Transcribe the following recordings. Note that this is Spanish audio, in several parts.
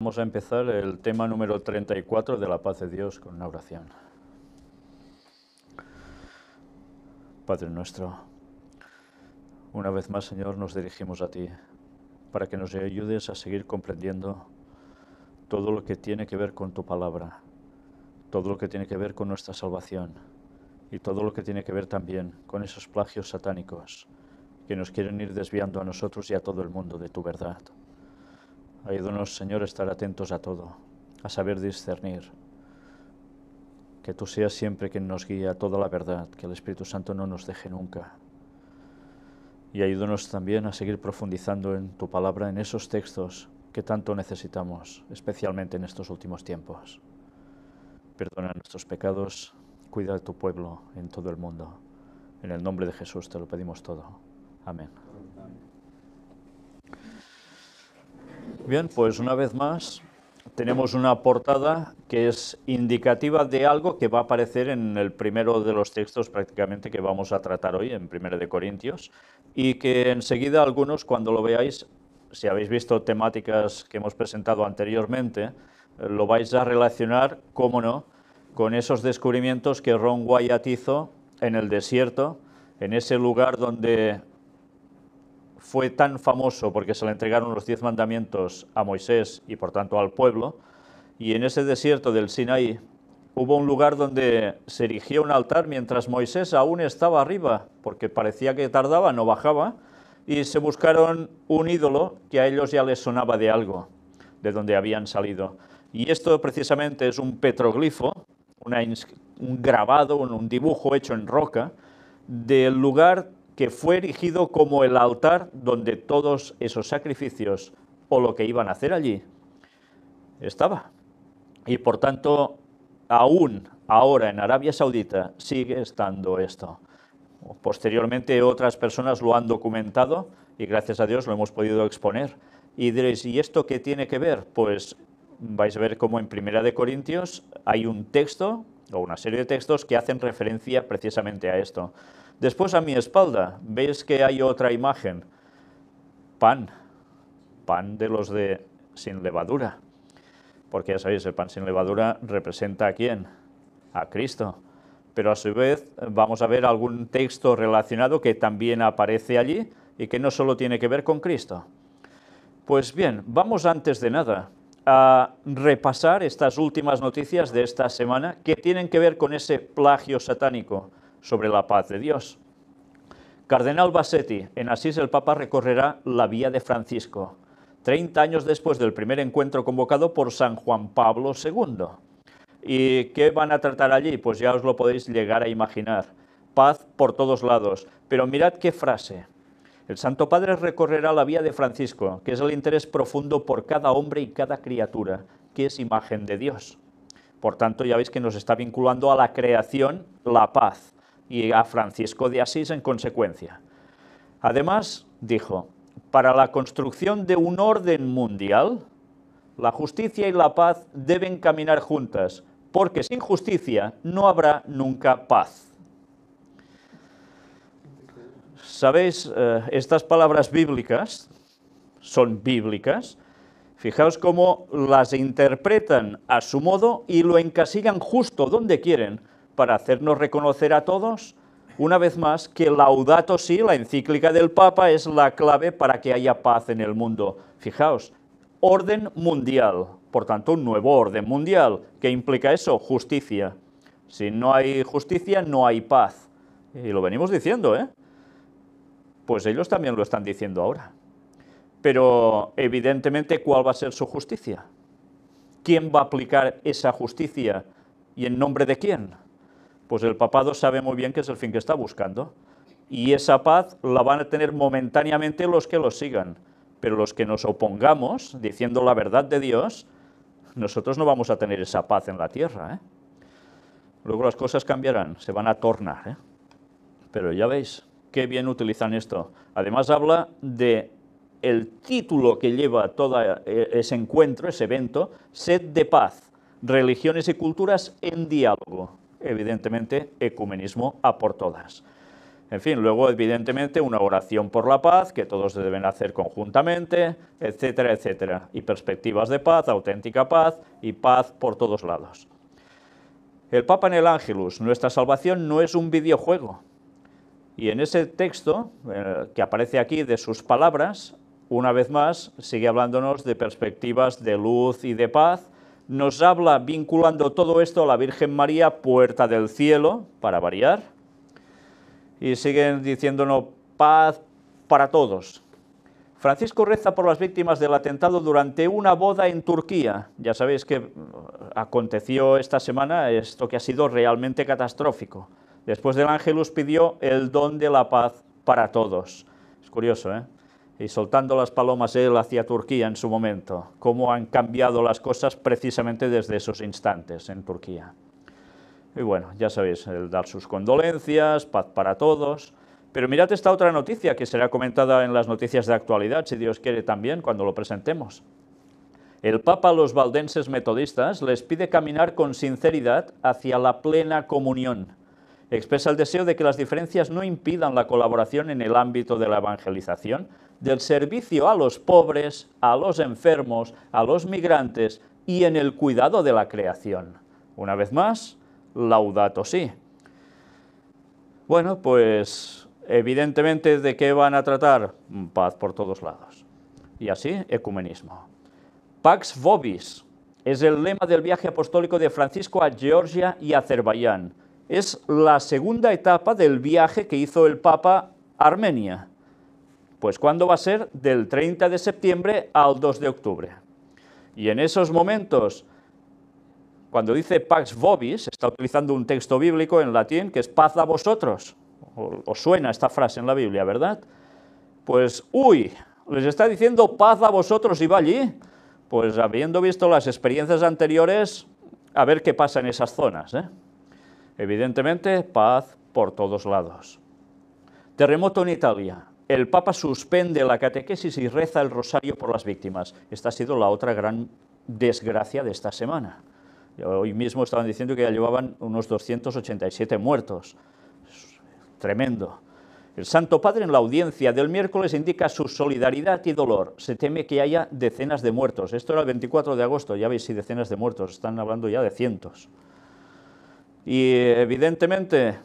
Vamos a empezar el tema número 34 de la paz de Dios con una oración. Padre nuestro, una vez más Señor nos dirigimos a ti para que nos ayudes a seguir comprendiendo todo lo que tiene que ver con tu palabra, todo lo que tiene que ver con nuestra salvación y todo lo que tiene que ver también con esos plagios satánicos que nos quieren ir desviando a nosotros y a todo el mundo de tu verdad. Ayúdanos, Señor, a estar atentos a todo, a saber discernir. Que tú seas siempre quien nos guía a toda la verdad, que el Espíritu Santo no nos deje nunca. Y ayúdanos también a seguir profundizando en tu palabra, en esos textos que tanto necesitamos, especialmente en estos últimos tiempos. Perdona nuestros pecados, cuida de tu pueblo en todo el mundo. En el nombre de Jesús te lo pedimos todo. Amén. Bien, pues una vez más tenemos una portada que es indicativa de algo que va a aparecer en el primero de los textos prácticamente que vamos a tratar hoy, en Primero de Corintios, y que enseguida algunos cuando lo veáis, si habéis visto temáticas que hemos presentado anteriormente, lo vais a relacionar, cómo no, con esos descubrimientos que Ron Wyatt hizo en el desierto, en ese lugar donde fue tan famoso porque se le entregaron los diez mandamientos a Moisés y por tanto al pueblo, y en ese desierto del Sinaí hubo un lugar donde se erigió un altar mientras Moisés aún estaba arriba, porque parecía que tardaba, no bajaba, y se buscaron un ídolo que a ellos ya les sonaba de algo, de donde habían salido. Y esto precisamente es un petroglifo, un grabado, un dibujo hecho en roca, del lugar que fue erigido como el altar donde todos esos sacrificios o lo que iban a hacer allí estaba. Y por tanto, aún ahora en Arabia Saudita sigue estando esto. Posteriormente otras personas lo han documentado y gracias a Dios lo hemos podido exponer. Y ¿y esto qué tiene que ver? Pues vais a ver cómo en Primera de Corintios hay un texto o una serie de textos que hacen referencia precisamente a esto. Después a mi espalda veis que hay otra imagen, pan, pan de los de sin levadura, porque ya sabéis, el pan sin levadura representa a quién, a Cristo. Pero a su vez vamos a ver algún texto relacionado que también aparece allí y que no solo tiene que ver con Cristo. Pues bien, vamos antes de nada a repasar estas últimas noticias de esta semana que tienen que ver con ese plagio satánico sobre la paz de Dios. Cardenal Bassetti, en Asís el Papa recorrerá la vía de Francisco, 30 años después del primer encuentro convocado por San Juan Pablo II. ¿Y qué van a tratar allí? Pues ya os lo podéis llegar a imaginar. Paz por todos lados. Pero mirad qué frase. El Santo Padre recorrerá la vía de Francisco, que es el interés profundo por cada hombre y cada criatura, que es imagen de Dios. Por tanto, ya veis que nos está vinculando a la creación la paz, y a Francisco de Asís en consecuencia. Además, dijo, para la construcción de un orden mundial, la justicia y la paz deben caminar juntas, porque sin justicia no habrá nunca paz. Sabéis, eh, estas palabras bíblicas son bíblicas. Fijaos cómo las interpretan a su modo y lo encasillan justo donde quieren, para hacernos reconocer a todos, una vez más, que Laudato Si, la encíclica del Papa, es la clave para que haya paz en el mundo. Fijaos, orden mundial, por tanto, un nuevo orden mundial. ¿Qué implica eso? Justicia. Si no hay justicia, no hay paz. Y lo venimos diciendo, ¿eh? Pues ellos también lo están diciendo ahora. Pero, evidentemente, ¿cuál va a ser su justicia? ¿Quién va a aplicar esa justicia? ¿Y en nombre de quién? pues el papado sabe muy bien que es el fin que está buscando. Y esa paz la van a tener momentáneamente los que lo sigan. Pero los que nos opongamos, diciendo la verdad de Dios, nosotros no vamos a tener esa paz en la tierra. ¿eh? Luego las cosas cambiarán, se van a tornar. ¿eh? Pero ya veis, qué bien utilizan esto. Además habla de el título que lleva todo e, ese encuentro, ese evento, sed de paz, religiones y culturas en diálogo evidentemente, ecumenismo a por todas. En fin, luego evidentemente una oración por la paz que todos deben hacer conjuntamente, etcétera, etcétera. Y perspectivas de paz, auténtica paz y paz por todos lados. El Papa en el Ángelus, nuestra salvación no es un videojuego. Y en ese texto eh, que aparece aquí de sus palabras, una vez más sigue hablándonos de perspectivas de luz y de paz nos habla vinculando todo esto a la Virgen María, puerta del cielo, para variar, y siguen diciéndonos paz para todos. Francisco reza por las víctimas del atentado durante una boda en Turquía. Ya sabéis que mm, aconteció esta semana esto que ha sido realmente catastrófico. Después del Ángelus pidió el don de la paz para todos. Es curioso, ¿eh? y soltando las palomas él hacia Turquía en su momento, cómo han cambiado las cosas precisamente desde esos instantes en Turquía. Y bueno, ya sabéis, el dar sus condolencias, paz para todos. Pero mirad esta otra noticia que será comentada en las noticias de actualidad, si Dios quiere también, cuando lo presentemos. El Papa a los valdenses metodistas les pide caminar con sinceridad hacia la plena comunión. Expresa el deseo de que las diferencias no impidan la colaboración en el ámbito de la evangelización, del servicio a los pobres, a los enfermos, a los migrantes y en el cuidado de la creación. Una vez más, laudato sí. Bueno, pues evidentemente de qué van a tratar paz por todos lados. Y así, ecumenismo. Pax vobis es el lema del viaje apostólico de Francisco a Georgia y Azerbaiyán. Es la segunda etapa del viaje que hizo el Papa Armenia pues ¿cuándo va a ser? Del 30 de septiembre al 2 de octubre. Y en esos momentos, cuando dice Pax Vobis, está utilizando un texto bíblico en latín que es paz a vosotros. Os suena esta frase en la Biblia, ¿verdad? Pues, uy, les está diciendo paz a vosotros y va allí. Pues habiendo visto las experiencias anteriores, a ver qué pasa en esas zonas. ¿eh? Evidentemente, paz por todos lados. Terremoto en Italia el Papa suspende la catequesis y reza el rosario por las víctimas. Esta ha sido la otra gran desgracia de esta semana. Hoy mismo estaban diciendo que ya llevaban unos 287 muertos. Tremendo. El Santo Padre en la audiencia del miércoles indica su solidaridad y dolor. Se teme que haya decenas de muertos. Esto era el 24 de agosto, ya veis si decenas de muertos, están hablando ya de cientos. Y evidentemente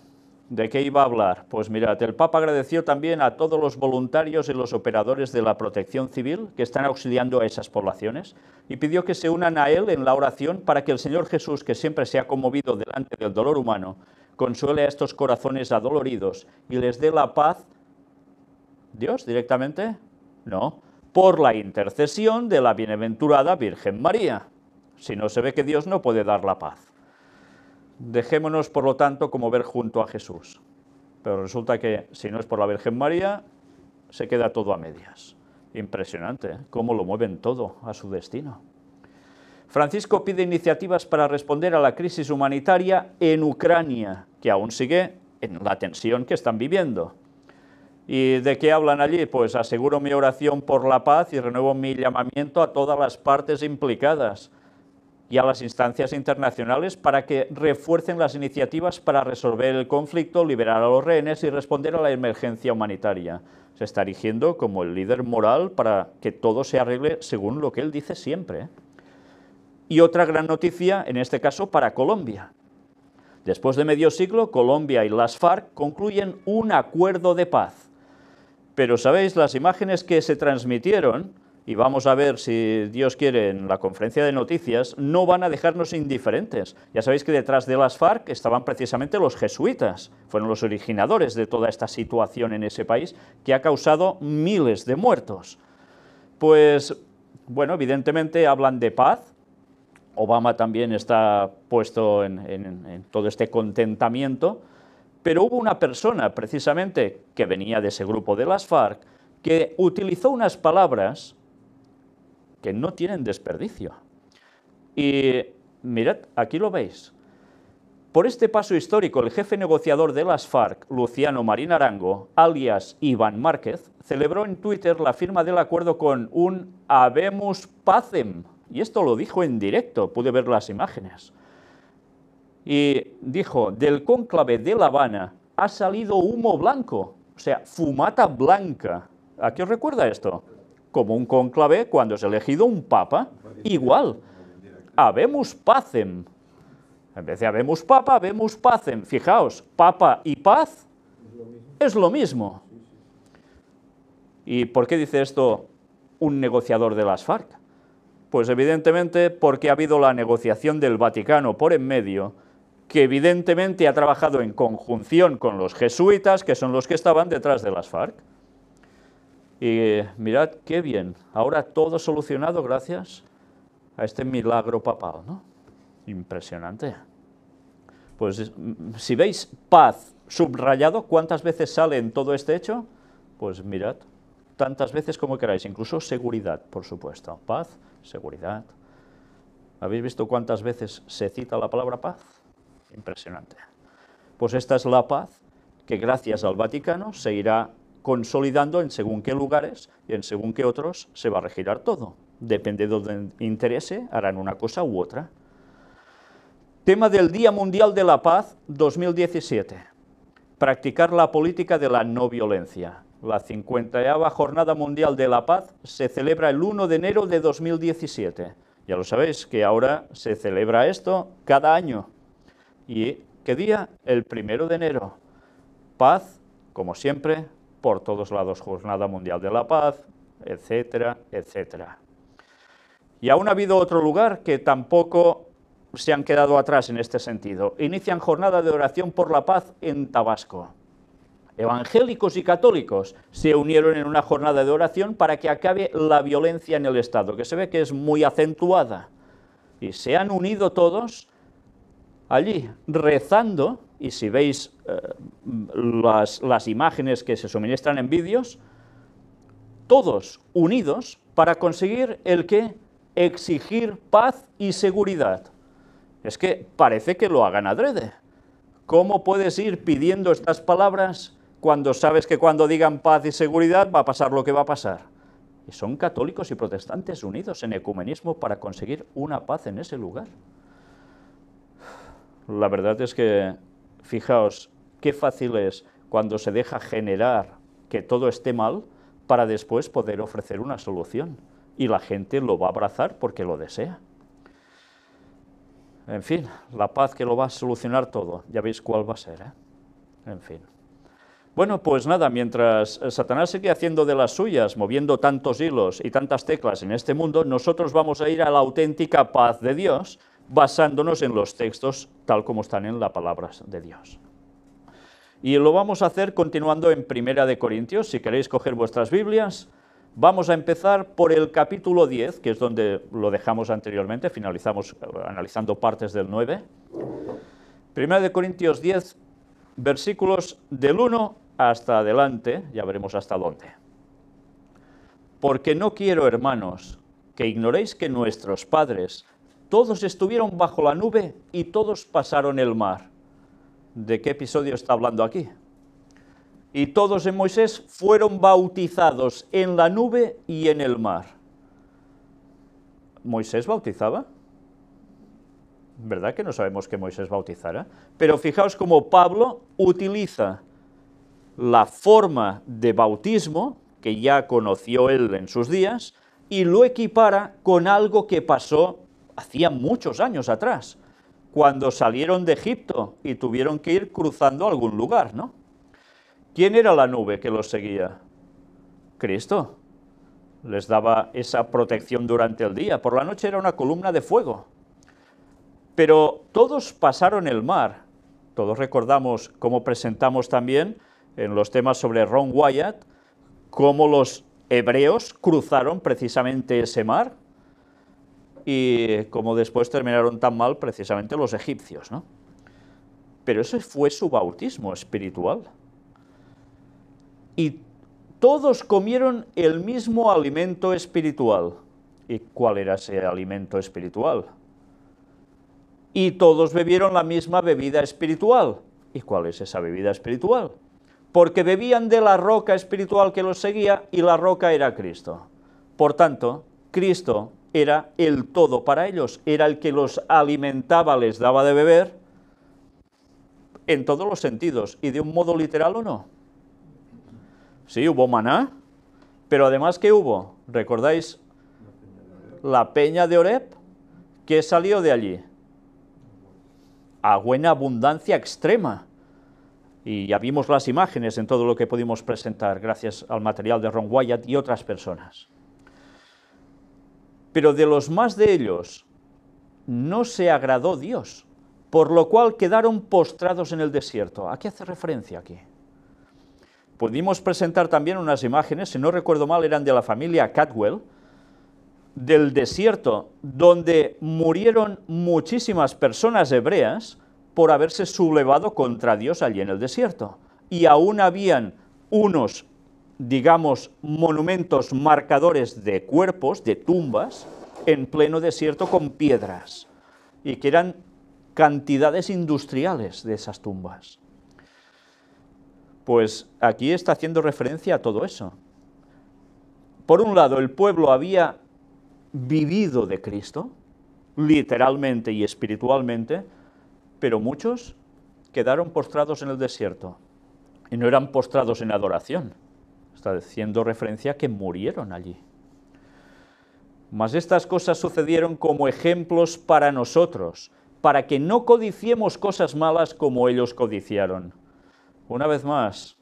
¿De qué iba a hablar? Pues mirad, el Papa agradeció también a todos los voluntarios y los operadores de la protección civil que están auxiliando a esas poblaciones y pidió que se unan a él en la oración para que el Señor Jesús, que siempre se ha conmovido delante del dolor humano, consuele a estos corazones adoloridos y les dé la paz. ¿Dios directamente? No, por la intercesión de la bienaventurada Virgen María. Si no se ve que Dios no puede dar la paz. Dejémonos, por lo tanto, como ver junto a Jesús. Pero resulta que si no es por la Virgen María, se queda todo a medias. Impresionante, ¿eh? cómo lo mueven todo a su destino. Francisco pide iniciativas para responder a la crisis humanitaria en Ucrania, que aún sigue en la tensión que están viviendo. ¿Y de qué hablan allí? Pues aseguro mi oración por la paz y renuevo mi llamamiento a todas las partes implicadas y a las instancias internacionales para que refuercen las iniciativas para resolver el conflicto, liberar a los rehenes y responder a la emergencia humanitaria. Se está erigiendo como el líder moral para que todo se arregle según lo que él dice siempre. ¿eh? Y otra gran noticia, en este caso, para Colombia. Después de medio siglo, Colombia y las FARC concluyen un acuerdo de paz. Pero, ¿sabéis? Las imágenes que se transmitieron y vamos a ver si Dios quiere en la conferencia de noticias, no van a dejarnos indiferentes. Ya sabéis que detrás de las FARC estaban precisamente los jesuitas, fueron los originadores de toda esta situación en ese país que ha causado miles de muertos. Pues, bueno, evidentemente hablan de paz. Obama también está puesto en, todo este contentamiento, pero hubo una persona precisamente que venía de ese grupo de las FARC que utilizó unas palabras que no tienen desperdicio. Y mirad, aquí lo veis. Por este paso histórico, el jefe negociador de las FARC, Luciano Marín Arango, alias Iván Márquez, celebró en Twitter la firma del acuerdo con un Habemus Pacem. Y esto lo dijo en directo, pude ver las imágenes. Y dijo, del cónclave de La Habana ha salido humo blanco, o sea, fumata blanca. ¿A qué os recuerda esto? como un cónclave cuando es elegido un papa, igual. Habemos pacem. En vez de habemos papa, habemos pacem. Fijaos, papa y paz es lo mismo. ¿Y por qué dice esto un negociador de las FARC? Pues evidentemente porque ha habido la negociación del Vaticano por en medio, que evidentemente ha trabajado en conjunción con los jesuitas, que son los que estaban detrás de las FARC. Y mirad qué bien, ahora todo solucionado gracias a este milagro papal, ¿no? Impresionante. Pues mm, si veis paz subrayado, ¿cuántas veces sale en todo este hecho? Pues mirad, tantas veces como queráis, incluso seguridad, por supuesto. Paz, seguridad. ¿Habéis visto cuántas veces se cita la palabra paz? Impresionante. Pues esta es la paz que gracias al Vaticano se irá consolidando en según qué lugares y en según qué otros se va a regirar todo. Depende de donde interese, harán una cosa u otra. Tema del Día Mundial de la Paz 2017. Practicar la política de la no violencia. La 50 Jornada Mundial de la Paz se celebra el 1 de enero de 2017. Ya lo sabéis que ahora se celebra esto cada año. ¿Y qué día? El 1 de enero. Paz, como siempre, por todos lados, Jornada Mundial de la Paz, etcétera, etcétera. Y aún ha habido otro lugar que tampoco se han quedado atrás en este sentido. Inician jornada de oración por la paz en Tabasco. Evangélicos y católicos se unieron en una jornada de oración para que acabe la violencia en el Estado, que se ve que es muy acentuada. Y se han unido todos allí rezando y si veis eh, las, las imágenes que se suministran en vídeos, todos unidos para conseguir el que exigir paz y seguridad. Es que parece que lo hagan adrede. ¿Cómo puedes ir pidiendo estas palabras cuando sabes que cuando digan paz y seguridad va a pasar lo que va a pasar? Y son católicos y protestantes unidos en ecumenismo para conseguir una paz en ese lugar. La verdad es que Fijaos qué fácil es cuando se deja generar que todo esté mal para después poder ofrecer una solución. Y la gente lo va a abrazar porque lo desea. En fin, la paz que lo va a solucionar todo. Ya veis cuál va a ser. ¿eh? En fin. Bueno, pues nada, mientras Satanás sigue haciendo de las suyas, moviendo tantos hilos y tantas teclas en este mundo, nosotros vamos a ir a la auténtica paz de Dios, basándonos en los textos tal como están en la palabra de Dios. Y lo vamos a hacer continuando en Primera de Corintios, si queréis coger vuestras Biblias, Vamos a empezar por el capítulo 10, que es donde lo dejamos anteriormente, finalizamos eh, analizando partes del 9. Primera de Corintios 10, versículos del 1 hasta adelante, ya veremos hasta dónde. Porque no quiero, hermanos, que ignoréis que nuestros padres todos estuvieron bajo la nube y todos pasaron el mar. ¿De qué episodio está hablando aquí? Y todos en Moisés fueron bautizados en la nube y en el mar. ¿Moisés bautizaba? ¿Verdad que no sabemos que Moisés bautizara? Pero fijaos cómo Pablo utiliza la forma de bautismo que ya conoció él en sus días y lo equipara con algo que pasó hacía muchos años atrás, cuando salieron de Egipto y tuvieron que ir cruzando algún lugar, ¿no? ¿Quién era la nube que los seguía? Cristo. Les daba esa protección durante el día. Por la noche era una columna de fuego. Pero todos pasaron el mar. Todos recordamos cómo presentamos también en los temas sobre Ron Wyatt, cómo los hebreos cruzaron precisamente ese mar y como después terminaron tan mal precisamente los egipcios. ¿no? Pero ese fue su bautismo espiritual. Y todos comieron el mismo alimento espiritual. ¿Y cuál era ese alimento espiritual? Y todos bebieron la misma bebida espiritual. ¿Y cuál es esa bebida espiritual? Porque bebían de la roca espiritual que los seguía y la roca era Cristo. Por tanto, Cristo era el todo para ellos, era el que los alimentaba, les daba de beber, en todos los sentidos, y de un modo literal o no. Sí, hubo maná, pero además, ¿qué hubo? ¿Recordáis la peña de Oreb? que salió de allí? A buena abundancia extrema. Y ya vimos las imágenes en todo lo que pudimos presentar gracias al material de Ron Wyatt y otras personas. Pero de los más de ellos no se agradó Dios, por lo cual quedaron postrados en el desierto. ¿A qué hace referencia aquí? Pudimos presentar también unas imágenes, si no recuerdo mal, eran de la familia Catwell, del desierto, donde murieron muchísimas personas hebreas por haberse sublevado contra Dios allí en el desierto. Y aún habían unos digamos, monumentos marcadores de cuerpos, de tumbas, en pleno desierto con piedras, y que eran cantidades industriales de esas tumbas. Pues aquí está haciendo referencia a todo eso. Por un lado, el pueblo había vivido de Cristo, literalmente y espiritualmente, pero muchos quedaron postrados en el desierto y no eran postrados en adoración está haciendo referencia a que murieron allí. Mas estas cosas sucedieron como ejemplos para nosotros, para que no codiciemos cosas malas como ellos codiciaron. Una vez más,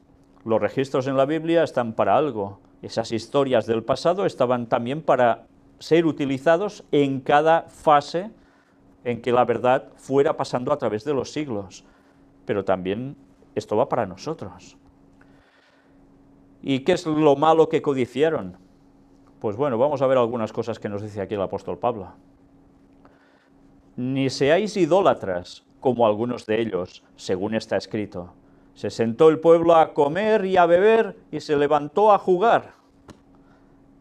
los registros en la Biblia están para algo. Esas historias del pasado estaban también para ser utilizados en cada fase en que la verdad fuera pasando a través de los siglos. Pero también esto va para nosotros. ¿Y qué es lo malo que codiciaron? Pues bueno, vamos a ver algunas cosas que nos dice aquí el apóstol Pablo. Ni seáis idólatras, como algunos de ellos, según está escrito. Se sentó el pueblo a comer y a beber y se levantó a jugar.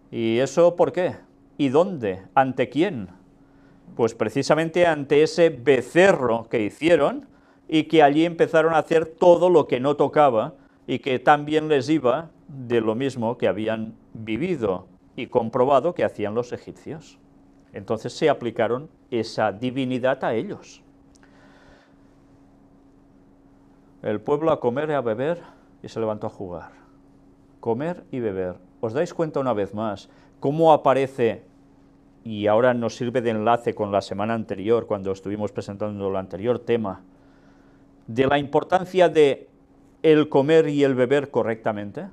¿Y eso por qué? ¿Y dónde? ¿Ante quién? Pues precisamente ante ese becerro que hicieron y que allí empezaron a hacer todo lo que no tocaba y que tan bien les iba de lo mismo que habían vivido y comprobado que hacían los egipcios. Entonces se aplicaron esa divinidad a ellos. El pueblo a comer y a beber y se levantó a jugar. Comer y beber. ¿Os dais cuenta una vez más cómo aparece, y ahora nos sirve de enlace con la semana anterior, cuando estuvimos presentando el anterior tema, de la importancia de el comer y el beber correctamente?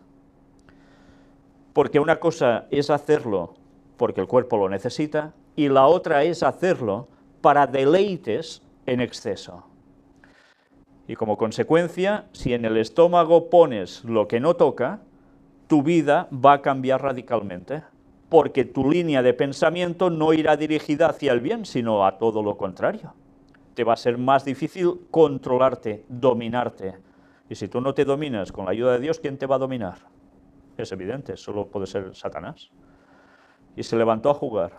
Porque una cosa es hacerlo porque el cuerpo lo necesita y la otra es hacerlo para deleites en exceso. Y como consecuencia, si en el estómago pones lo que no toca, tu vida va a cambiar radicalmente, porque tu línea de pensamiento no irá dirigida hacia el bien, sino a todo lo contrario. Te va a ser más difícil controlarte, dominarte. Y si tú no te dominas con la ayuda de Dios, ¿quién te va a dominar? Es evidente, solo puede ser Satanás. Y se levantó a jugar.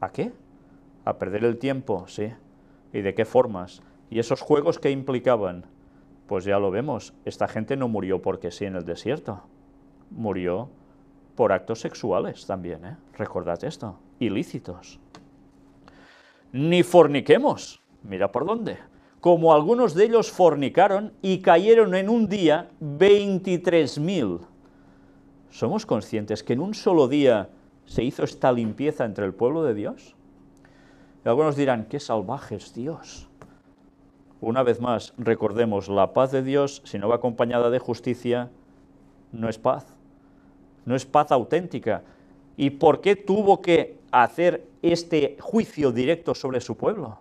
¿A qué? A perder el tiempo, sí. ¿Y de qué formas? ¿Y esos juegos que implicaban? Pues ya lo vemos, esta gente no murió porque sí en el desierto. Murió por actos sexuales también, ¿eh? Recordad esto, ilícitos. Ni forniquemos, mira por dónde como algunos de ellos fornicaron y cayeron en un día 23.000. ¿Somos conscientes que en un solo día se hizo esta limpieza entre el pueblo de Dios? algunos dirán, qué salvaje es Dios. Una vez más, recordemos, la paz de Dios, si no va acompañada de justicia, no es paz. No es paz auténtica. ¿Y por qué tuvo que hacer este juicio directo sobre su pueblo?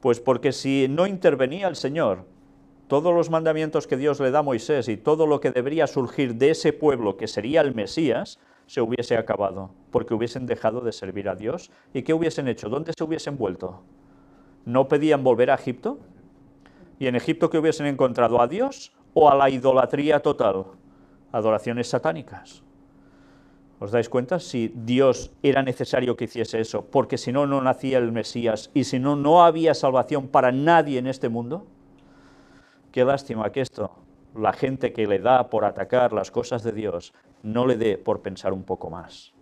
Pues porque si no intervenía el Señor, todos los mandamientos que Dios le da a Moisés y todo lo que debería surgir de ese pueblo que sería el Mesías, se hubiese acabado, porque hubiesen dejado de servir a Dios. ¿Y qué hubiesen hecho? ¿Dónde se hubiesen vuelto? ¿No pedían volver a Egipto? ¿Y en Egipto qué hubiesen encontrado a Dios o a la idolatría total? Adoraciones satánicas. ¿Os dais cuenta? Si Dios era necesario que hiciese eso, porque si no, no nacía el Mesías y si no, no había salvación para nadie en este mundo. Qué lástima que esto, la gente que le da por atacar las cosas de Dios, no le dé por pensar un poco más.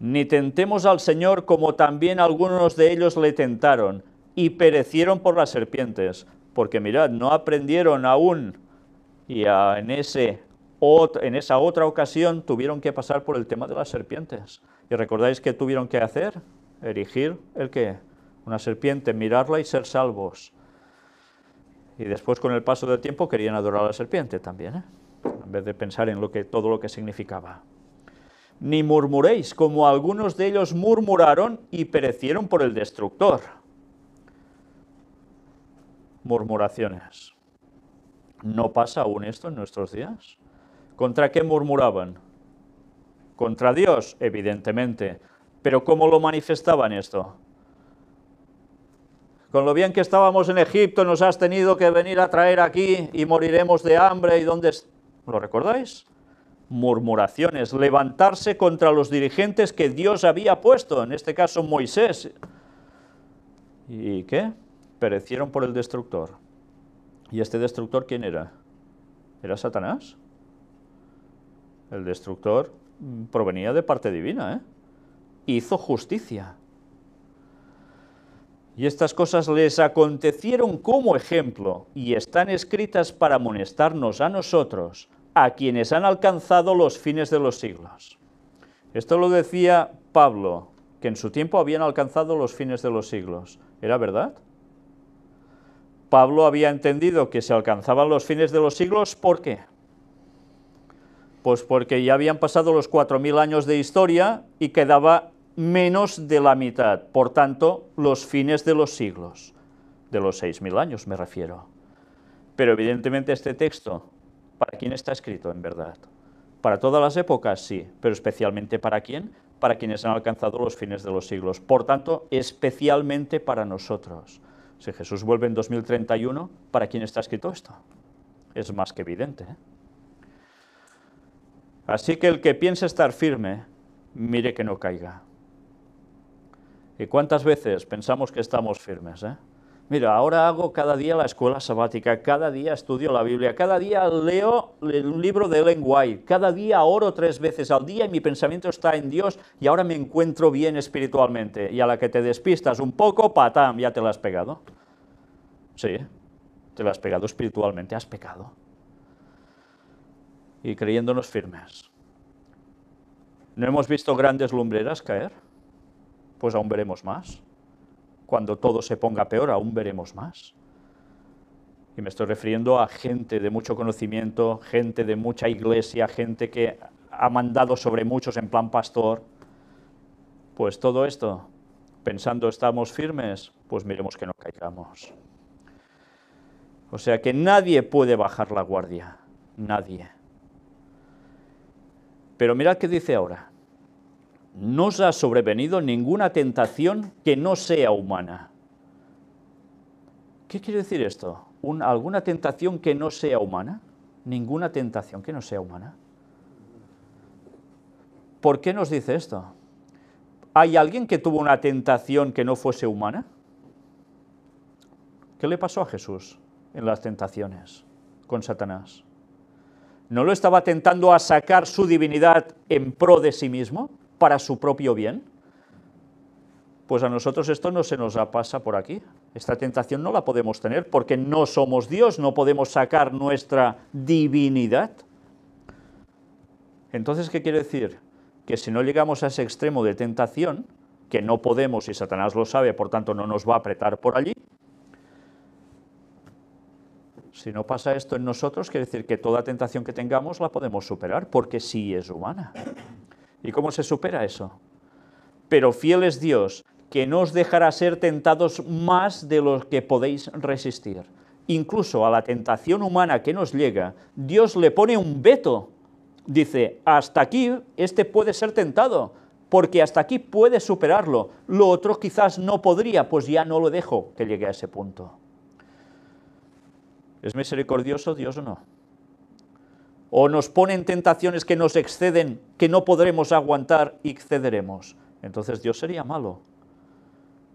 Ni tentemos al Señor como también algunos de ellos le tentaron y perecieron por las serpientes, porque mirad, no aprendieron aún y en ese en esa otra ocasión tuvieron que pasar por el tema de las serpientes. ¿Y recordáis qué tuvieron que hacer? Erigir el qué? Una serpiente, mirarla y ser salvos. Y después con el paso del tiempo querían adorar a la serpiente también, ¿eh? en vez de pensar en lo que, todo lo que significaba. Ni murmuréis, como algunos de ellos murmuraron y perecieron por el destructor. Murmuraciones. ¿No pasa aún esto en nuestros días? ¿Contra qué murmuraban? Contra Dios, evidentemente. Pero ¿cómo lo manifestaban esto? Con lo bien que estábamos en Egipto, nos has tenido que venir a traer aquí y moriremos de hambre. ¿Y dónde? ¿Lo recordáis? Murmuraciones, levantarse contra los dirigentes que Dios había puesto, en este caso Moisés. ¿Y qué? Perecieron por el destructor. ¿Y este destructor quién era? ¿Era Satanás? el destructor, provenía de parte divina, ¿eh? hizo justicia. Y estas cosas les acontecieron como ejemplo y están escritas para amonestarnos a nosotros, a quienes han alcanzado los fines de los siglos. Esto lo decía Pablo, que en su tiempo habían alcanzado los fines de los siglos. ¿Era verdad? Pablo había entendido que se alcanzaban los fines de los siglos, ¿por qué? Pues porque ya habían pasado los 4.000 años de historia y quedaba menos de la mitad, por tanto, los fines de los siglos, de los 6.000 años me refiero. Pero evidentemente este texto, ¿para quién está escrito en verdad? Para todas las épocas, sí, pero especialmente para quién? Para quienes han alcanzado los fines de los siglos, por tanto, especialmente para nosotros. Si Jesús vuelve en 2031, ¿para quién está escrito esto? Es más que evidente. ¿eh? Así que el que piense estar firme, mire que no caiga. ¿Y cuántas veces pensamos que estamos firmes? Eh? Mira, ahora hago cada día la escuela sabática, cada día estudio la Biblia, cada día leo el libro de Ellen White, cada día oro tres veces al día y mi pensamiento está en Dios y ahora me encuentro bien espiritualmente. Y a la que te despistas un poco, patán, ya te la has pegado. Sí, te la has pegado espiritualmente, has pecado y creyéndonos firmes. ¿No hemos visto grandes lumbreras caer? Pues aún veremos más. Cuando todo se ponga peor, aún veremos más. Y me estoy refiriendo a gente de mucho conocimiento, gente de mucha iglesia, gente que ha mandado sobre muchos en plan pastor. Pues todo esto, pensando estamos firmes, pues miremos que no caigamos. O sea que nadie puede bajar la guardia, nadie. Pero mirad qué dice ahora. No os ha sobrevenido ninguna tentación que no sea humana. ¿Qué quiere decir esto? ¿Alguna tentación que no sea humana? Ninguna tentación que no sea humana. ¿Por qué nos dice esto? ¿Hay alguien que tuvo una tentación que no fuese humana? ¿Qué le pasó a Jesús en las tentaciones con Satanás? ¿No lo estaba tentando a sacar su divinidad en pro de sí mismo, para su propio bien? Pues a nosotros esto no se nos pasa por aquí. Esta tentación no la podemos tener porque no somos Dios, no podemos sacar nuestra divinidad. Entonces, ¿qué quiere decir? Que si no llegamos a ese extremo de tentación, que no podemos y Satanás lo sabe, por tanto no nos va a apretar por allí, si no pasa esto en nosotros, quiere decir que toda tentación que tengamos la podemos superar, porque sí es humana. ¿Y cómo se supera eso? Pero fiel es Dios, que no os dejará ser tentados más de los que podéis resistir. Incluso a la tentación humana que nos llega, Dios le pone un veto. Dice, hasta aquí este puede ser tentado, porque hasta aquí puede superarlo. Lo otro quizás no podría, pues ya no lo dejo que llegue a ese punto. ¿Es misericordioso Dios o no? ¿O nos pone tentaciones que nos exceden, que no podremos aguantar y excederemos? Entonces Dios sería malo.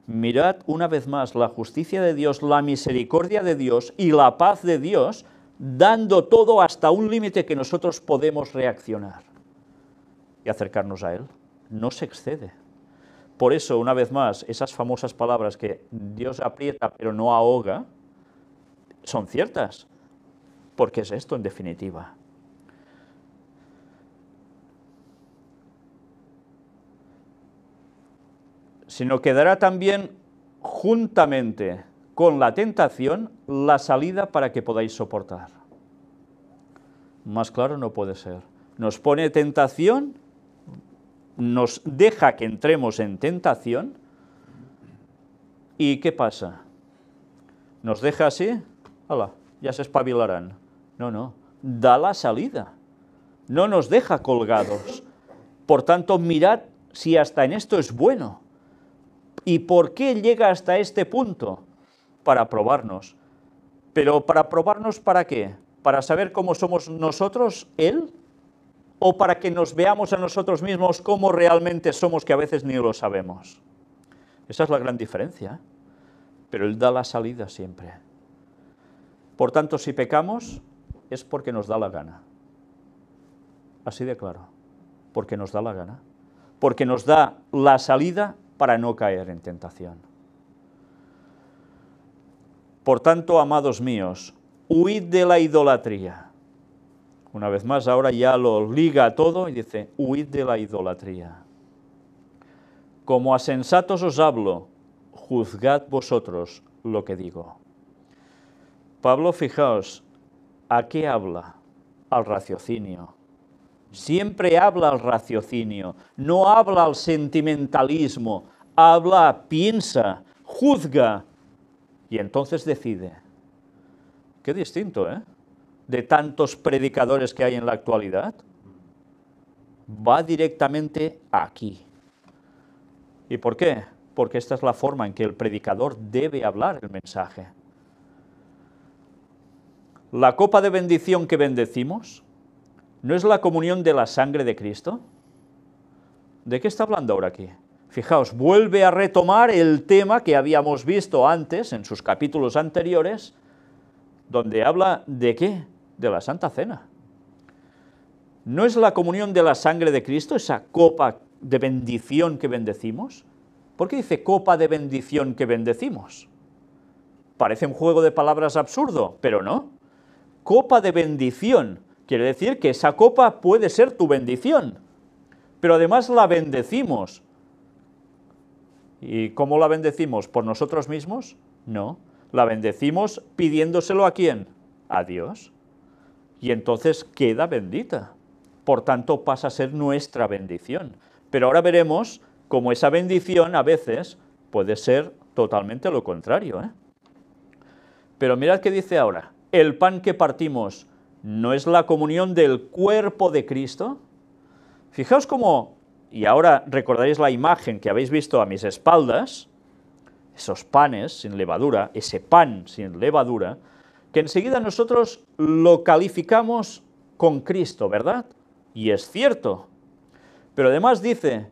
Mirad una vez más la justicia de Dios, la misericordia de Dios y la paz de Dios, dando todo hasta un límite que nosotros podemos reaccionar y acercarnos a Él. No se excede. Por eso, una vez más, esas famosas palabras que Dios aprieta pero no ahoga, son ciertas, porque es esto en definitiva. Sino quedará también juntamente con la tentación la salida para que podáis soportar. Más claro no puede ser. Nos pone tentación, nos deja que entremos en tentación, ¿y qué pasa? ¿Nos deja así? Hola, ya se espabilarán. No, no, da la salida. No nos deja colgados. Por tanto, mirad si hasta en esto es bueno. ¿Y por qué llega hasta este punto? Para probarnos. Pero para probarnos, ¿para qué? ¿Para saber cómo somos nosotros, Él? ¿O para que nos veamos a nosotros mismos cómo realmente somos, que a veces ni lo sabemos? Esa es la gran diferencia. Pero Él da la salida siempre. Por tanto, si pecamos es porque nos da la gana. Así de claro, porque nos da la gana. Porque nos da la salida para no caer en tentación. Por tanto, amados míos, huid de la idolatría. Una vez más, ahora ya lo liga todo y dice, huid de la idolatría. Como a sensatos os hablo, juzgad vosotros lo que digo. Pablo, fijaos, ¿a qué habla? Al raciocinio. Siempre habla al raciocinio, no habla al sentimentalismo, habla, piensa, juzga y entonces decide. Qué distinto, ¿eh? De tantos predicadores que hay en la actualidad. Va directamente aquí. ¿Y por qué? Porque esta es la forma en que el predicador debe hablar el mensaje. ¿La copa de bendición que bendecimos no es la comunión de la sangre de Cristo? ¿De qué está hablando ahora aquí? Fijaos, vuelve a retomar el tema que habíamos visto antes, en sus capítulos anteriores, donde habla de qué? De la Santa Cena. ¿No es la comunión de la sangre de Cristo, esa copa de bendición que bendecimos? ¿Por qué dice copa de bendición que bendecimos? Parece un juego de palabras absurdo, pero no copa de bendición. Quiere decir que esa copa puede ser tu bendición, pero además la bendecimos. ¿Y cómo la bendecimos? ¿Por nosotros mismos? No, la bendecimos pidiéndoselo a quién? A Dios. Y entonces queda bendita. Por tanto, pasa a ser nuestra bendición. Pero ahora veremos cómo esa bendición a veces puede ser totalmente lo contrario. ¿eh? Pero mirad qué dice ahora el pan que partimos no es la comunión del cuerpo de Cristo? Fijaos cómo, y ahora recordaréis la imagen que habéis visto a mis espaldas, esos panes sin levadura, ese pan sin levadura, que enseguida nosotros lo calificamos con Cristo, ¿verdad? Y es cierto. Pero además dice,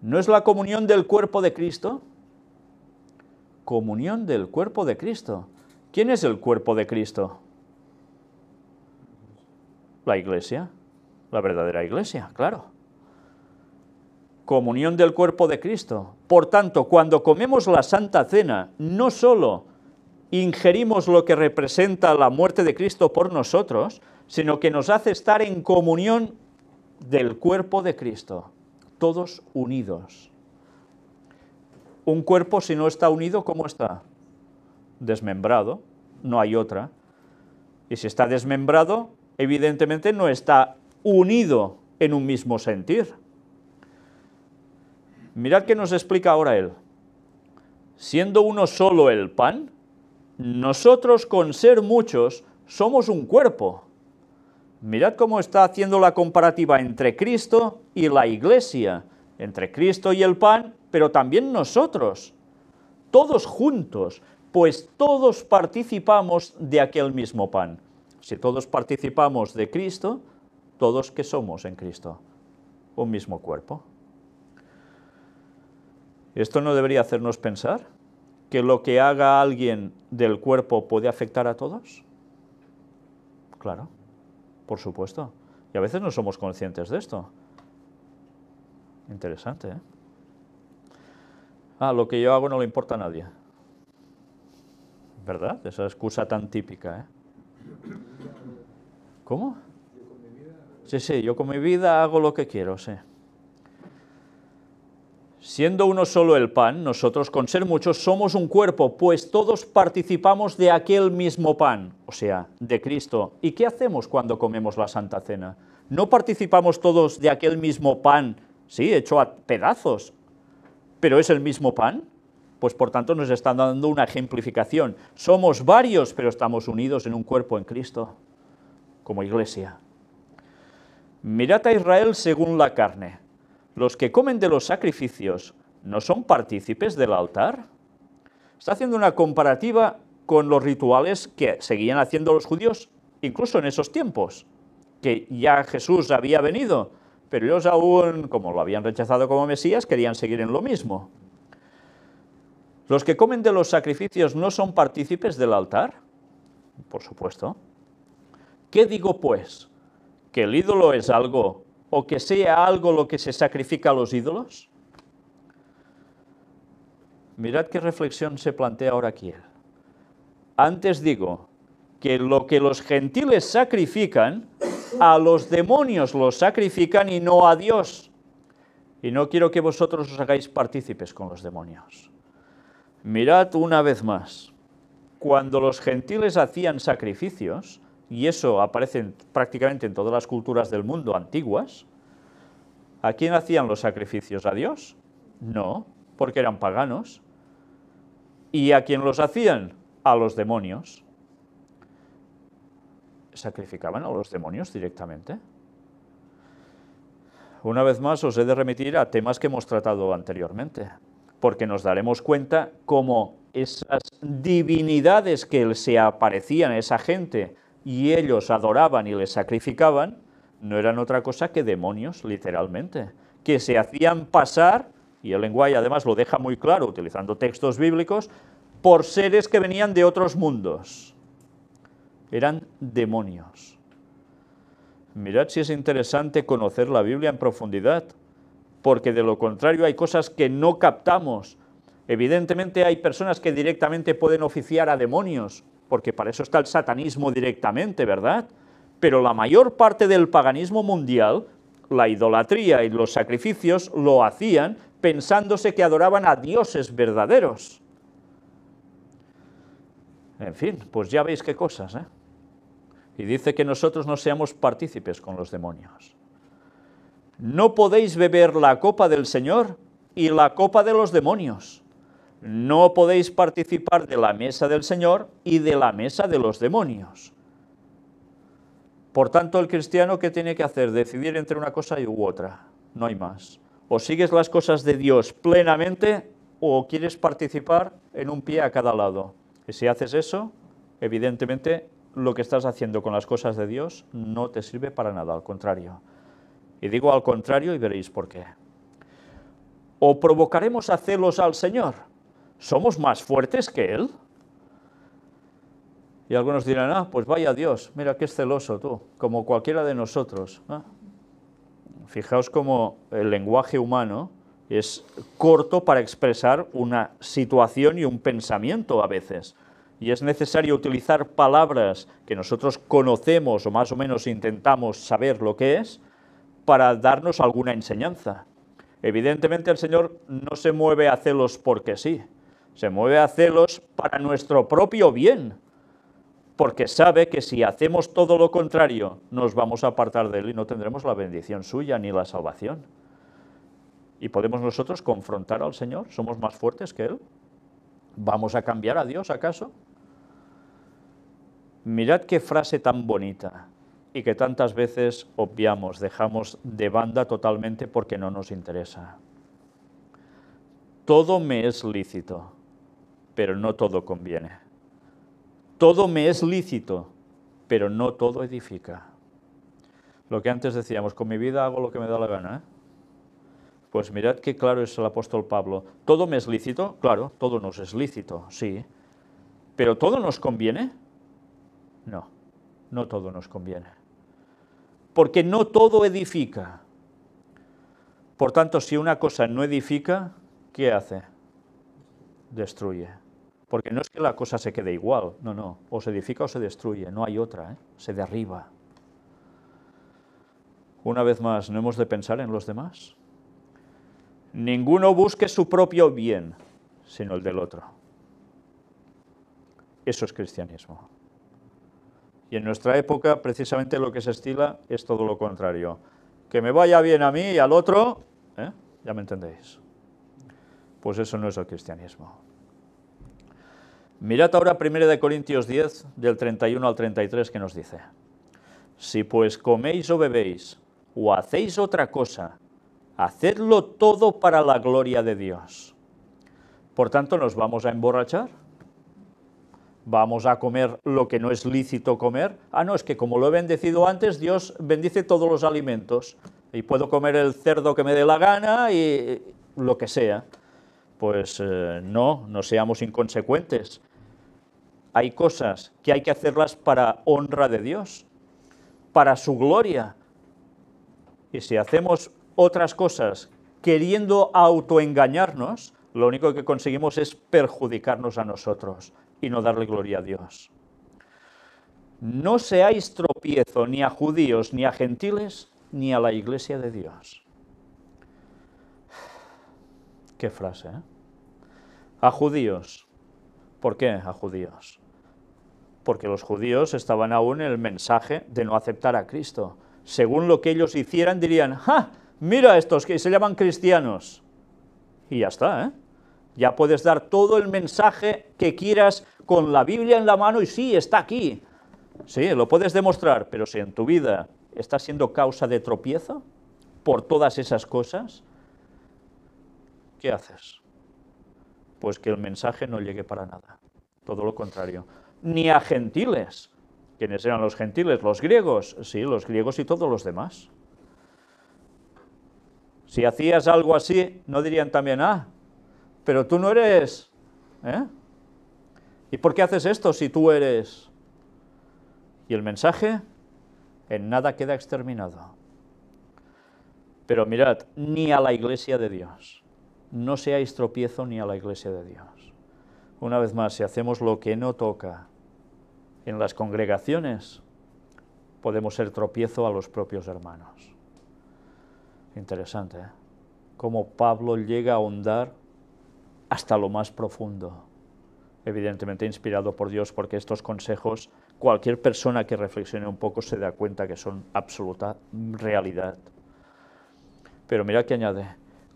¿no es la comunión del cuerpo de Cristo? Comunión del cuerpo de Cristo. ¿Quién es el cuerpo de Cristo? La iglesia, la verdadera iglesia, claro. Comunión del cuerpo de Cristo. Por tanto, cuando comemos la Santa Cena, no solo ingerimos lo que representa la muerte de Cristo por nosotros, sino que nos hace estar en comunión del cuerpo de Cristo, todos unidos. Un cuerpo si no está unido, ¿cómo está? desmembrado, no hay otra. Y si está desmembrado, evidentemente no está unido en un mismo sentir. Mirad que nos explica ahora él. Siendo uno solo el pan, nosotros con ser muchos somos un cuerpo. Mirad cómo está haciendo la comparativa entre Cristo y la Iglesia, entre Cristo y el pan, pero también nosotros, todos juntos, pues todos participamos de aquel mismo pan. Si todos participamos de Cristo, todos que somos en Cristo, un mismo cuerpo. ¿Esto no debería hacernos pensar que lo que haga alguien del cuerpo puede afectar a todos? Claro, por supuesto. Y a veces no somos conscientes de esto. Interesante, ¿eh? Ah, lo que yo hago no le importa a nadie. ¿Verdad? Esa excusa tan típica. ¿eh? ¿Cómo? Sí, sí, yo con mi vida hago lo que quiero, sí. Siendo uno solo el pan, nosotros con ser muchos somos un cuerpo, pues todos participamos de aquel mismo pan, o sea, de Cristo. ¿Y qué hacemos cuando comemos la Santa Cena? ¿No participamos todos de aquel mismo pan, sí, hecho a pedazos, pero es el mismo pan? pues por tanto nos están dando una ejemplificación. Somos varios, pero estamos unidos en un cuerpo en Cristo, como iglesia. Mirad a Israel según la carne. Los que comen de los sacrificios no son partícipes del altar. Está haciendo una comparativa con los rituales que seguían haciendo los judíos, incluso en esos tiempos, que ya Jesús había venido, pero ellos aún, como lo habían rechazado como Mesías, querían seguir en lo mismo. ¿Los que comen de los sacrificios no son partícipes del altar? Por supuesto. ¿Qué digo pues? ¿Que el ídolo es algo o que sea algo lo que se sacrifica a los ídolos? Mirad qué reflexión se plantea ahora aquí. Antes digo que lo que los gentiles sacrifican, a los demonios los sacrifican y no a Dios. Y no quiero que vosotros os hagáis partícipes con los demonios. Mirad una vez más, cuando los gentiles hacían sacrificios, y eso aparece prácticamente en todas las culturas del mundo antiguas, ¿a quién hacían los sacrificios? ¿A Dios? No, porque eran paganos. ¿Y a quién los hacían? A los demonios. Sacrificaban a los demonios directamente. Una vez más os he de remitir a temas que hemos tratado anteriormente porque nos daremos cuenta cómo esas divinidades que se aparecían a esa gente y ellos adoraban y les sacrificaban, no eran otra cosa que demonios, literalmente, que se hacían pasar, y el lenguaje además lo deja muy claro utilizando textos bíblicos, por seres que venían de otros mundos. Eran demonios. Mirad si es interesante conocer la Biblia en profundidad, porque de lo contrario hay cosas que no captamos. Evidentemente hay personas que directamente pueden oficiar a demonios, porque para eso está el satanismo directamente, ¿verdad? Pero la mayor parte del paganismo mundial, la idolatría y los sacrificios lo hacían pensándose que adoraban a dioses verdaderos. En fin, pues ya veis qué cosas, ¿eh? Y dice que nosotros no seamos partícipes con los demonios. No podéis beber la copa del Señor y la copa de los demonios. No podéis participar de la mesa del Señor y de la mesa de los demonios. Por tanto, el cristiano, ¿qué tiene que hacer? Decidir entre una cosa y u otra. No hay más. O sigues las cosas de Dios plenamente o quieres participar en un pie a cada lado. Y si haces eso, evidentemente lo que estás haciendo con las cosas de Dios no te sirve para nada, al contrario. Y digo al contrario y veréis por qué. ¿O provocaremos a celos al Señor? ¿Somos más fuertes que Él? Y algunos dirán, ah, pues vaya Dios, mira que es celoso tú, como cualquiera de nosotros. Fijaos cómo el lenguaje humano es corto para expresar una situación y un pensamiento a veces. Y es necesario utilizar palabras que nosotros conocemos o más o menos intentamos saber lo que es, para darnos alguna enseñanza. Evidentemente el Señor no se mueve a celos porque sí, se mueve a celos para nuestro propio bien, porque sabe que si hacemos todo lo contrario, nos vamos a apartar de Él y no tendremos la bendición suya ni la salvación. ¿Y podemos nosotros confrontar al Señor? ¿Somos más fuertes que Él? ¿Vamos a cambiar a Dios acaso? Mirad qué frase tan bonita y que tantas veces obviamos, dejamos de banda totalmente porque no nos interesa. Todo me es lícito, pero no todo conviene. Todo me es lícito, pero no todo edifica. Lo que antes decíamos, con mi vida hago lo que me da la gana. ¿eh? Pues mirad qué claro es el apóstol Pablo. ¿Todo me es lícito? Claro, todo nos es lícito, sí. ¿Pero todo nos conviene? No, no todo nos conviene porque no todo edifica. Por tanto, si una cosa no edifica, ¿qué hace? Destruye. Porque no es que la cosa se quede igual, no, no, o se edifica o se destruye, no hay otra, ¿eh? se derriba. Una vez más, ¿no hemos de pensar en los demás? Ninguno busque su propio bien, sino el del otro. Eso es cristianismo. Y en nuestra época, precisamente lo que se estila es todo lo contrario. Que me vaya bien a mí y al otro, ¿eh? ya me entendéis. Pues eso no es el cristianismo. Mirad ahora 1 Corintios 10, del 31 al 33, que nos dice, Si pues coméis o bebéis, o hacéis otra cosa, hacedlo todo para la gloria de Dios. Por tanto, ¿nos vamos a emborrachar? vamos a comer lo que no es lícito comer. Ah, no, es que como lo he bendecido antes, Dios bendice todos los alimentos. Y puedo comer el cerdo que me dé la gana y lo que sea. Pues eh, no, no seamos inconsecuentes. Hay cosas que hay que hacerlas para honra de Dios, para su gloria. Y si hacemos otras cosas queriendo autoengañarnos, lo único que conseguimos es perjudicarnos a nosotros y no darle gloria a Dios. No seáis tropiezo ni a judíos, ni a gentiles, ni a la iglesia de Dios. Qué frase, ¿eh? A judíos. ¿Por qué a judíos? Porque los judíos estaban aún en el mensaje de no aceptar a Cristo. Según lo que ellos hicieran, dirían, ¡ja! Mira a estos que se llaman cristianos. Y ya está, ¿eh? Ya puedes dar todo el mensaje que quieras con la Biblia en la mano y sí, está aquí. Sí, lo puedes demostrar, pero si en tu vida estás siendo causa de tropiezo por todas esas cosas, ¿qué haces? Pues que el mensaje no llegue para nada. Todo lo contrario. Ni a gentiles. ¿Quiénes eran los gentiles? Los griegos. Sí, los griegos y todos los demás. Si hacías algo así, no dirían también, ah, pero tú no eres... ¿eh? ¿Y por qué haces esto si tú eres? Y el mensaje en nada queda exterminado. Pero mirad, ni a la iglesia de Dios. No seáis tropiezo ni a la iglesia de Dios. Una vez más, si hacemos lo que no toca en las congregaciones, podemos ser tropiezo a los propios hermanos. Interesante, ¿eh? Cómo Pablo llega a ahondar hasta lo más profundo evidentemente inspirado por Dios, porque estos consejos, cualquier persona que reflexione un poco se da cuenta que son absoluta realidad. Pero mira que añade,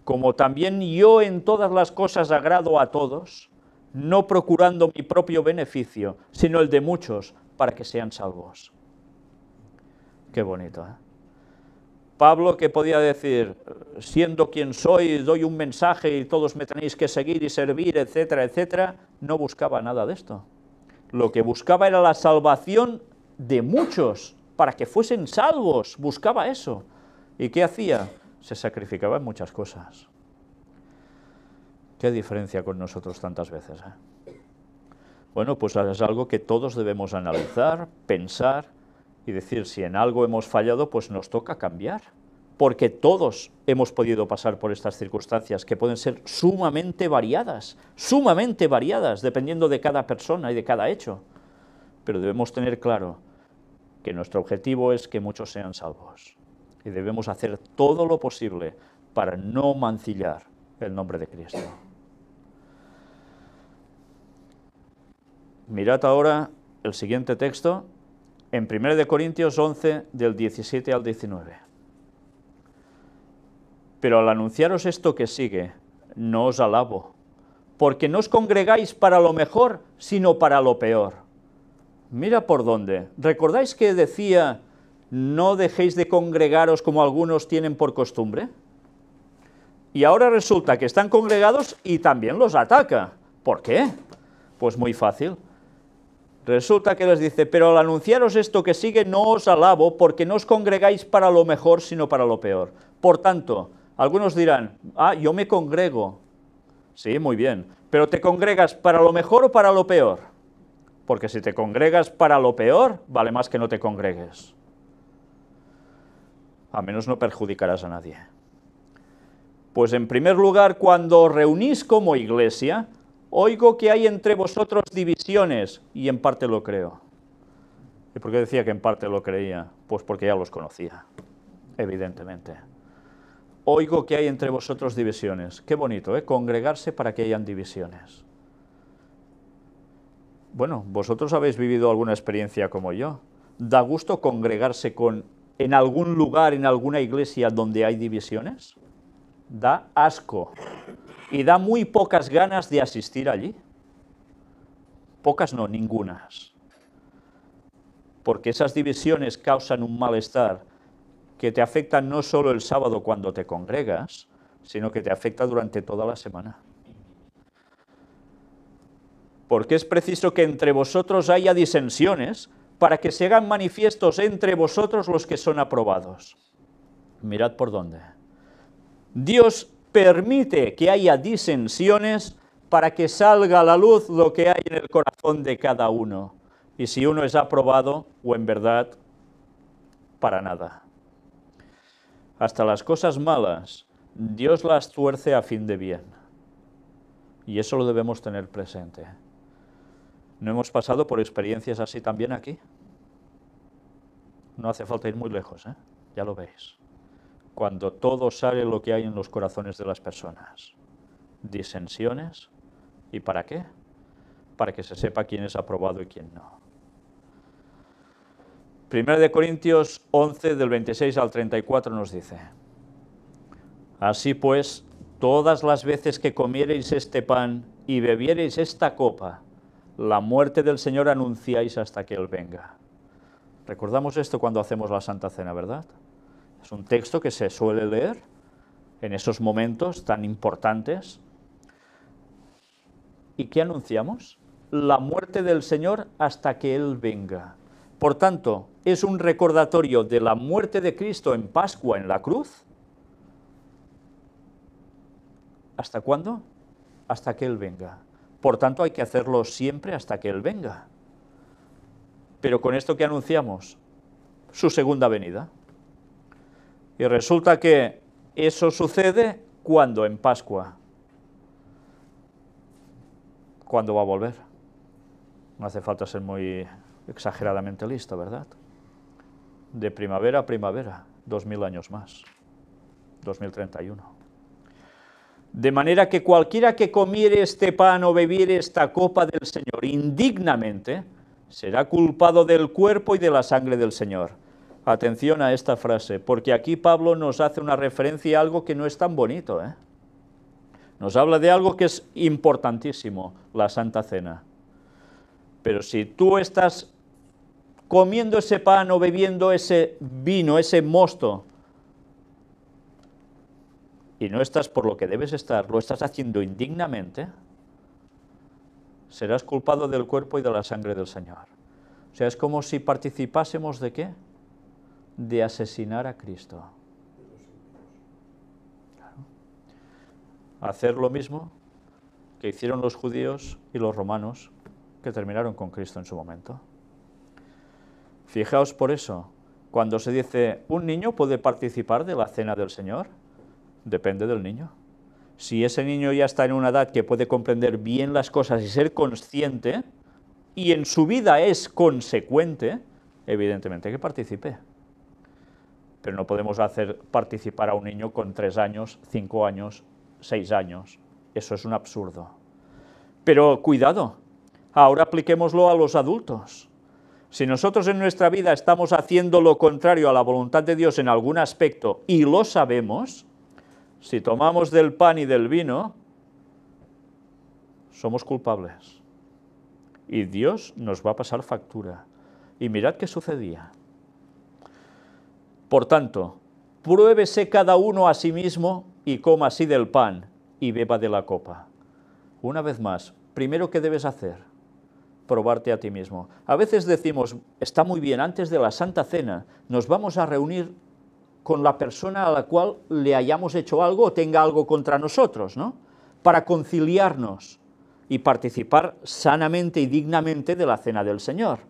como también yo en todas las cosas agrado a todos, no procurando mi propio beneficio, sino el de muchos, para que sean salvos. Qué bonito, ¿eh? Pablo que podía decir, siendo quien soy, doy un mensaje y todos me tenéis que seguir y servir, etcétera, etcétera, no buscaba nada de esto. Lo que buscaba era la salvación de muchos, para que fuesen salvos, buscaba eso. ¿Y qué hacía? Se sacrificaba en muchas cosas. Qué diferencia con nosotros tantas veces. ¿eh? Bueno, pues es algo que todos debemos analizar, pensar y decir, si en algo hemos fallado, pues nos toca cambiar, porque todos hemos podido pasar por estas circunstancias que pueden ser sumamente variadas, sumamente variadas, dependiendo de cada persona y de cada hecho. Pero debemos tener claro que nuestro objetivo es que muchos sean salvos y debemos hacer todo lo posible para no mancillar el nombre de Cristo. Mirad ahora el siguiente texto, en 1 Corintios 11, del 17 al 19. Pero al anunciaros esto que sigue, no os alabo, porque no os congregáis para lo mejor, sino para lo peor. Mira por dónde. ¿Recordáis que decía, no dejéis de congregaros como algunos tienen por costumbre? Y ahora resulta que están congregados y también los ataca. ¿Por qué? Pues muy fácil Resulta que les dice, pero al anunciaros esto que sigue no os alabo porque no os congregáis para lo mejor sino para lo peor. Por tanto, algunos dirán, ah, yo me congrego. Sí, muy bien, pero ¿te congregas para lo mejor o para lo peor? Porque si te congregas para lo peor, vale más que no te congregues. A menos no perjudicarás a nadie. Pues en primer lugar, cuando reunís como iglesia, Oigo que hay entre vosotros divisiones, y en parte lo creo. ¿Y por qué decía que en parte lo creía? Pues porque ya los conocía, evidentemente. Oigo que hay entre vosotros divisiones. Qué bonito, ¿eh? Congregarse para que hayan divisiones. Bueno, vosotros habéis vivido alguna experiencia como yo. ¿Da gusto congregarse con, en algún lugar, en alguna iglesia donde hay divisiones? Da asco y da muy pocas ganas de asistir allí. Pocas no, ningunas. Porque esas divisiones causan un malestar que te afecta no solo el sábado cuando te congregas, sino que te afecta durante toda la semana. Porque es preciso que entre vosotros haya disensiones para que se hagan manifiestos entre vosotros los que son aprobados. Mirad por dónde. Dios permite que haya disensiones para que salga a la luz lo que hay en el corazón de cada uno. Y si uno es aprobado o en verdad, para nada. Hasta las cosas malas, Dios las tuerce a fin de bien. Y eso lo debemos tener presente. ¿No hemos pasado por experiencias así también aquí? No hace falta ir muy lejos, ¿eh? ya lo veis cuando todo sale lo que hay en los corazones de las personas. Disensiones. ¿Y para qué? Para que se sepa quién es aprobado y quién no. 1 de Corintios 11, del 26 al 34 nos dice, Así pues, todas las veces que comiereis este pan y bebiereis esta copa, la muerte del Señor anunciáis hasta que Él venga. Recordamos esto cuando hacemos la Santa Cena, ¿verdad? Es un texto que se suele leer en esos momentos tan importantes. ¿Y qué anunciamos? La muerte del Señor hasta que Él venga. Por tanto, es un recordatorio de la muerte de Cristo en Pascua en la cruz. ¿Hasta cuándo? Hasta que Él venga. Por tanto, hay que hacerlo siempre hasta que Él venga. Pero con esto que anunciamos, su segunda venida. Y resulta que eso sucede cuando en Pascua. cuando va a volver? No hace falta ser muy exageradamente listo, ¿verdad? De primavera a primavera, dos mil años más, 2031. De manera que cualquiera que comiere este pan o bebiere esta copa del Señor indignamente, será culpado del cuerpo y de la sangre del Señor. Atención a esta frase, porque aquí Pablo nos hace una referencia a algo que no es tan bonito. ¿eh? Nos habla de algo que es importantísimo, la Santa Cena. Pero si tú estás comiendo ese pan o bebiendo ese vino, ese mosto, y no estás por lo que debes estar, lo estás haciendo indignamente, serás culpado del cuerpo y de la sangre del Señor. O sea, es como si participásemos de qué? de asesinar a Cristo. Hacer lo mismo que hicieron los judíos y los romanos que terminaron con Cristo en su momento. Fijaos por eso, cuando se dice, ¿un niño puede participar de la cena del Señor? Depende del niño. Si ese niño ya está en una edad que puede comprender bien las cosas y ser consciente, y en su vida es consecuente, evidentemente que participe pero no podemos hacer participar a un niño con tres años, cinco años, seis años. Eso es un absurdo. Pero cuidado, ahora apliquémoslo a los adultos. Si nosotros en nuestra vida estamos haciendo lo contrario a la voluntad de Dios en algún aspecto y lo sabemos, si tomamos del pan y del vino, somos culpables. Y Dios nos va a pasar factura. Y mirad qué sucedía. Por tanto, pruébese cada uno a sí mismo y coma así del pan y beba de la copa. Una vez más, primero que debes hacer, probarte a ti mismo. A veces decimos, está muy bien, antes de la Santa Cena nos vamos a reunir con la persona a la cual le hayamos hecho algo o tenga algo contra nosotros, ¿no? Para conciliarnos y participar sanamente y dignamente de la cena del Señor.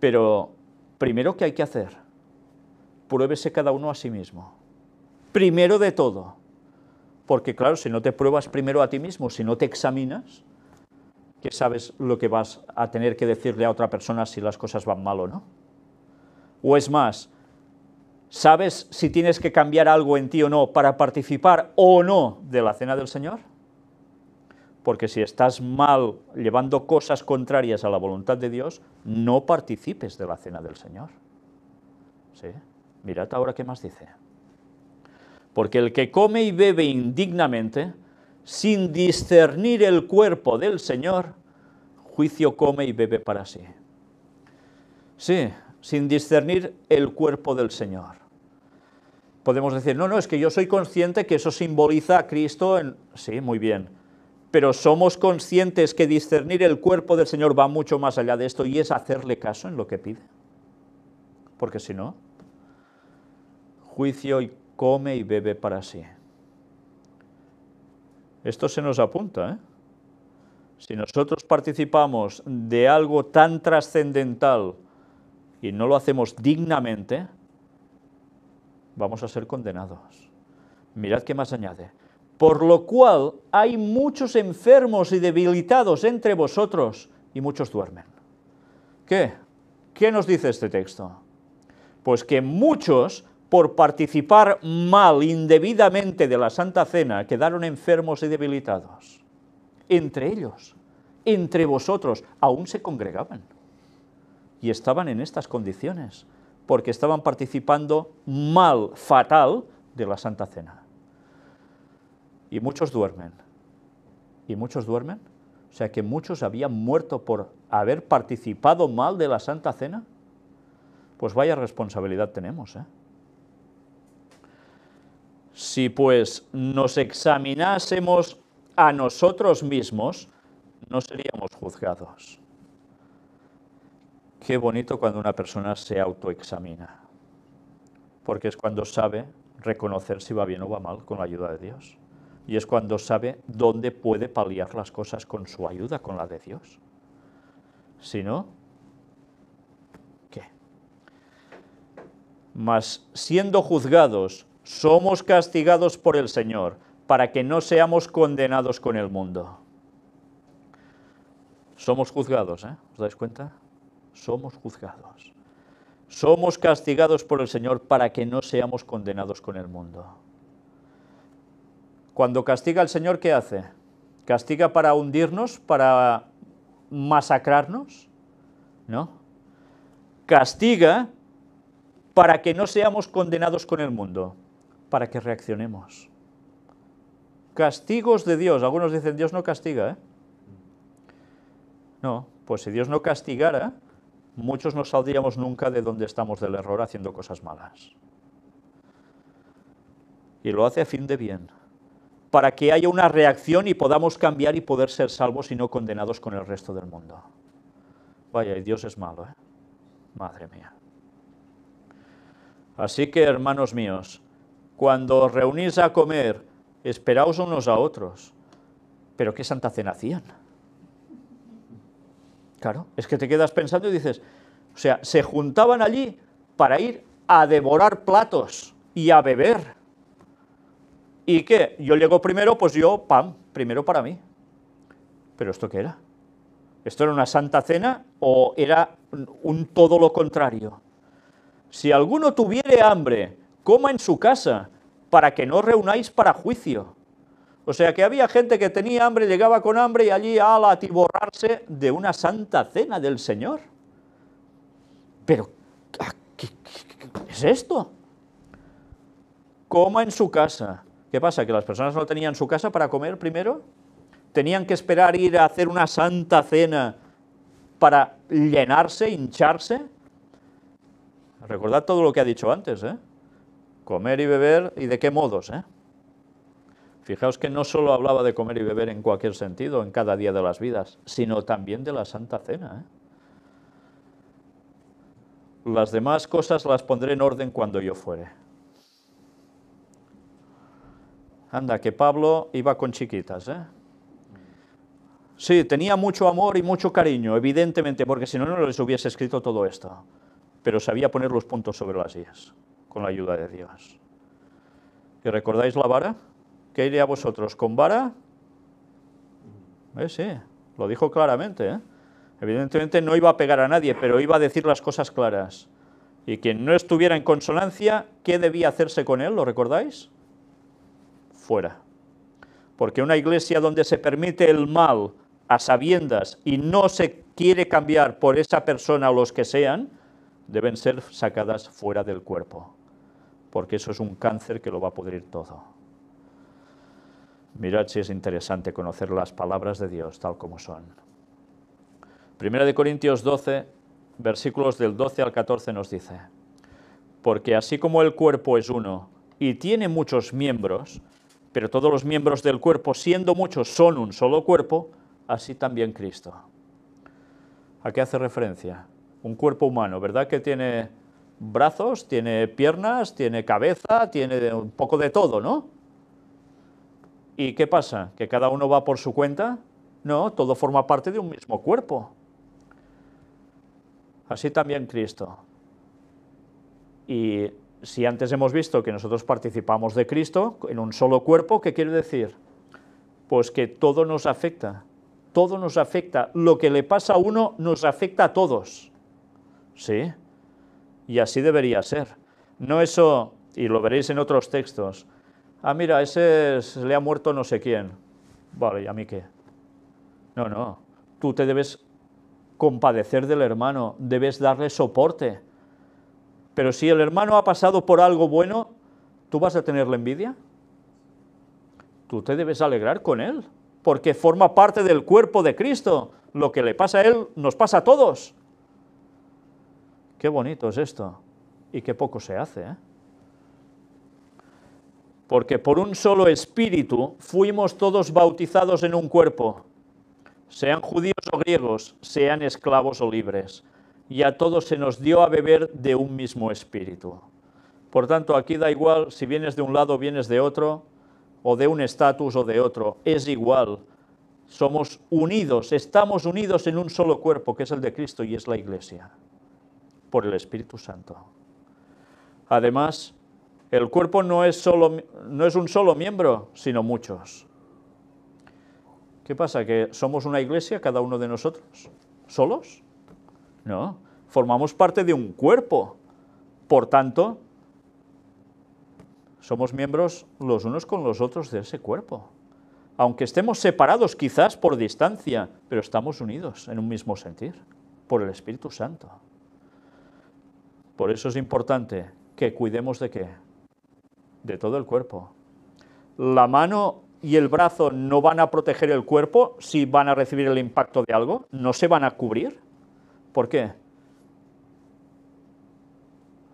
Pero Primero, que hay que hacer? Pruébese cada uno a sí mismo. Primero de todo. Porque claro, si no te pruebas primero a ti mismo, si no te examinas, ¿qué sabes lo que vas a tener que decirle a otra persona si las cosas van mal o no. O es más, ¿sabes si tienes que cambiar algo en ti o no para participar o no de la cena del Señor? porque si estás mal llevando cosas contrarias a la voluntad de Dios, no participes de la cena del Señor. ¿Sí? Mirad ahora qué más dice. Porque el que come y bebe indignamente, sin discernir el cuerpo del Señor, juicio come y bebe para sí. Sí, sin discernir el cuerpo del Señor. Podemos decir, no, no, es que yo soy consciente que eso simboliza a Cristo en... Sí, muy bien pero somos conscientes que discernir el cuerpo del Señor va mucho más allá de esto y es hacerle caso en lo que pide. Porque si no, juicio y come y bebe para sí. Esto se nos apunta. ¿eh? Si nosotros participamos de algo tan trascendental y no lo hacemos dignamente, vamos a ser condenados. Mirad qué más añade por lo cual hay muchos enfermos y debilitados entre vosotros y muchos duermen. ¿Qué? ¿Qué nos dice este texto? Pues que muchos, por participar mal, indebidamente de la Santa Cena, quedaron enfermos y debilitados. Entre ellos, entre vosotros, aún se congregaban. Y estaban en estas condiciones, porque estaban participando mal, fatal, de la Santa Cena. Y muchos duermen. Y muchos duermen. O sea que muchos habían muerto por haber participado mal de la Santa Cena. Pues vaya responsabilidad tenemos. ¿eh? Si pues nos examinásemos a nosotros mismos, no seríamos juzgados. Qué bonito cuando una persona se autoexamina, porque es cuando sabe reconocer si va bien o va mal con la ayuda de Dios. Y es cuando sabe dónde puede paliar las cosas con su ayuda, con la de Dios. Si no, ¿qué? Mas siendo juzgados, somos castigados por el Señor, para que no seamos condenados con el mundo. Somos juzgados, ¿eh? ¿Os dais cuenta? Somos juzgados. Somos castigados por el Señor para que no seamos condenados con el mundo. Cuando castiga el Señor, ¿qué hace? ¿Castiga para hundirnos, para masacrarnos? No. Castiga para que no seamos condenados con el mundo, para que reaccionemos. Castigos de Dios. Algunos dicen, Dios no castiga. ¿eh? No, pues si Dios no castigara, muchos no saldríamos nunca de donde estamos del error haciendo cosas malas. Y lo hace a fin de bien para que haya una reacción y podamos cambiar y poder ser salvos y no condenados con el resto del mundo. Vaya, y Dios es malo, ¿eh? Madre mía. Así que, hermanos míos, cuando os reunís a comer, esperaos unos a otros. Pero qué santa cena hacían. Claro, es que te quedas pensando y dices, o sea, se juntaban allí para ir a devorar platos y a beber y que yo llego primero, pues yo, pam, primero para mí. ¿Pero esto qué era? ¿Esto era una santa cena o era un todo lo contrario? Si alguno tuviere hambre, coma en su casa, para que no reunáis para juicio. O sea que había gente que tenía hambre, llegaba con hambre y allí al atiborrarse de una santa cena del Señor. Pero, qué es esto? Coma en su casa, ¿Qué pasa? ¿Que las personas no tenían su casa para comer primero? ¿Tenían que esperar ir a hacer una santa cena para llenarse, hincharse? Recordad todo lo que ha dicho antes, ¿eh? Comer y beber, ¿y de qué modos, eh? Fijaos que no solo hablaba de comer y beber en cualquier sentido, en cada día de las vidas, sino también de la Santa Cena. ¿eh? Las demás cosas las pondré en orden cuando yo fuere. Anda, que Pablo iba con chiquitas, ¿eh? Sí, tenía mucho amor y mucho cariño, evidentemente, porque si no, no les hubiese escrito todo esto. Pero sabía poner los puntos sobre las guías, con la ayuda de Dios. ¿Y recordáis la vara? ¿Qué iré a vosotros? ¿Con vara? Eh, sí, lo dijo claramente. ¿eh? Evidentemente no iba a pegar a nadie, pero iba a decir las cosas claras. Y quien no estuviera en consonancia, ¿qué debía hacerse con él? ¿Lo recordáis? Porque una iglesia donde se permite el mal a sabiendas y no se quiere cambiar por esa persona o los que sean, deben ser sacadas fuera del cuerpo. Porque eso es un cáncer que lo va a pudrir todo. Mirad si es interesante conocer las palabras de Dios tal como son. Primera de Corintios 12, versículos del 12 al 14 nos dice, Porque así como el cuerpo es uno y tiene muchos miembros, pero todos los miembros del cuerpo, siendo muchos, son un solo cuerpo, así también Cristo. ¿A qué hace referencia? Un cuerpo humano, ¿verdad? Que tiene brazos, tiene piernas, tiene cabeza, tiene un poco de todo, ¿no? ¿Y qué pasa? ¿Que cada uno va por su cuenta? No, todo forma parte de un mismo cuerpo. Así también Cristo. Y si antes hemos visto que nosotros participamos de Cristo en un solo cuerpo, ¿qué quiere decir? Pues que todo nos afecta, todo nos afecta, lo que le pasa a uno nos afecta a todos, ¿sí? Y así debería ser. No eso, y lo veréis en otros textos, ah, mira, ese le ha muerto no sé quién, vale, ¿y a mí qué? No, no, tú te debes compadecer del hermano, debes darle soporte, pero si el hermano ha pasado por algo bueno, ¿tú vas a tenerle envidia? Tú te debes alegrar con él, porque forma parte del cuerpo de Cristo. Lo que le pasa a él nos pasa a todos. Qué bonito es esto y qué poco se hace. ¿eh? Porque por un solo espíritu fuimos todos bautizados en un cuerpo, sean judíos o griegos, sean esclavos o libres y a todos se nos dio a beber de un mismo espíritu. Por tanto, aquí da igual si vienes de un lado o vienes de otro, o de un estatus o de otro, es igual. Somos unidos, estamos unidos en un solo cuerpo, que es el de Cristo y es la Iglesia, por el Espíritu Santo. Además, el cuerpo no es, solo, no es un solo miembro, sino muchos. ¿Qué pasa? ¿Que somos una iglesia, cada uno de nosotros? ¿Solos? No, formamos parte de un cuerpo. Por tanto, somos miembros los unos con los otros de ese cuerpo. Aunque estemos separados quizás por distancia, pero estamos unidos en un mismo sentir, por el Espíritu Santo. Por eso es importante que cuidemos de qué? De todo el cuerpo. La mano y el brazo no van a proteger el cuerpo si van a recibir el impacto de algo, no se van a cubrir. ¿Por qué?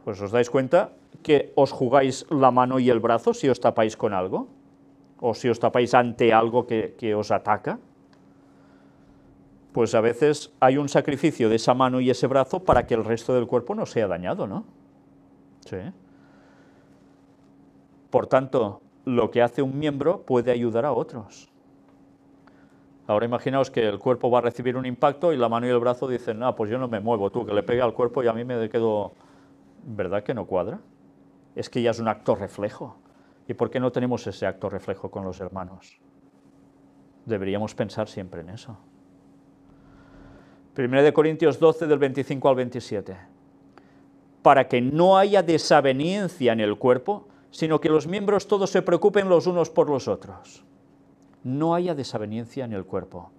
Pues os dais cuenta que os jugáis la mano y el brazo si os tapáis con algo, o si os tapáis ante algo que, os ataca. Pues a veces hay un sacrificio de esa mano y ese brazo para que el resto del cuerpo no sea dañado, ¿no? Por tanto, lo que hace un miembro puede ayudar a otros. Ahora imaginaos que el cuerpo va a recibir un impacto y la mano y el brazo dicen, ah, pues yo no me muevo, tú, que le pegue al cuerpo y a mí me quedo... ¿Verdad que no cuadra? Es que ya es un acto reflejo. ¿Y por qué no tenemos ese acto reflejo con los hermanos? Deberíamos pensar siempre en eso. 1 de Corintios 12, del 25 al 27. Para que no haya desaveniencia en el cuerpo, sino que los miembros todos se preocupen los unos por los otros no haya desaveniencia en el cuerpo.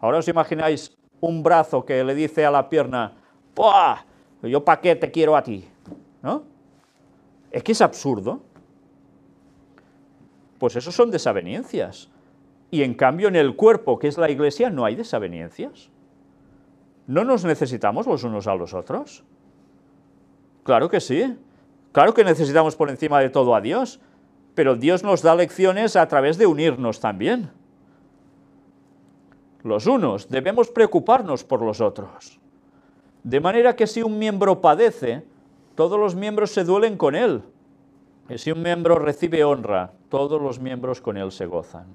Ahora os imagináis un brazo que le dice a la pierna, ¡Pua! ¿Yo para qué te quiero a ti? ¿No? Es que es absurdo. Pues eso son desavenencias. Y en cambio en el cuerpo, que es la iglesia, no hay desavenencias. ¿No nos necesitamos los unos a los otros? Claro que sí. Claro que necesitamos por encima de todo a Dios pero Dios nos da lecciones a través de unirnos también. Los unos debemos preocuparnos por los otros. De manera que si un miembro padece, todos los miembros se duelen con él. Y si un miembro recibe honra, todos los miembros con él se gozan.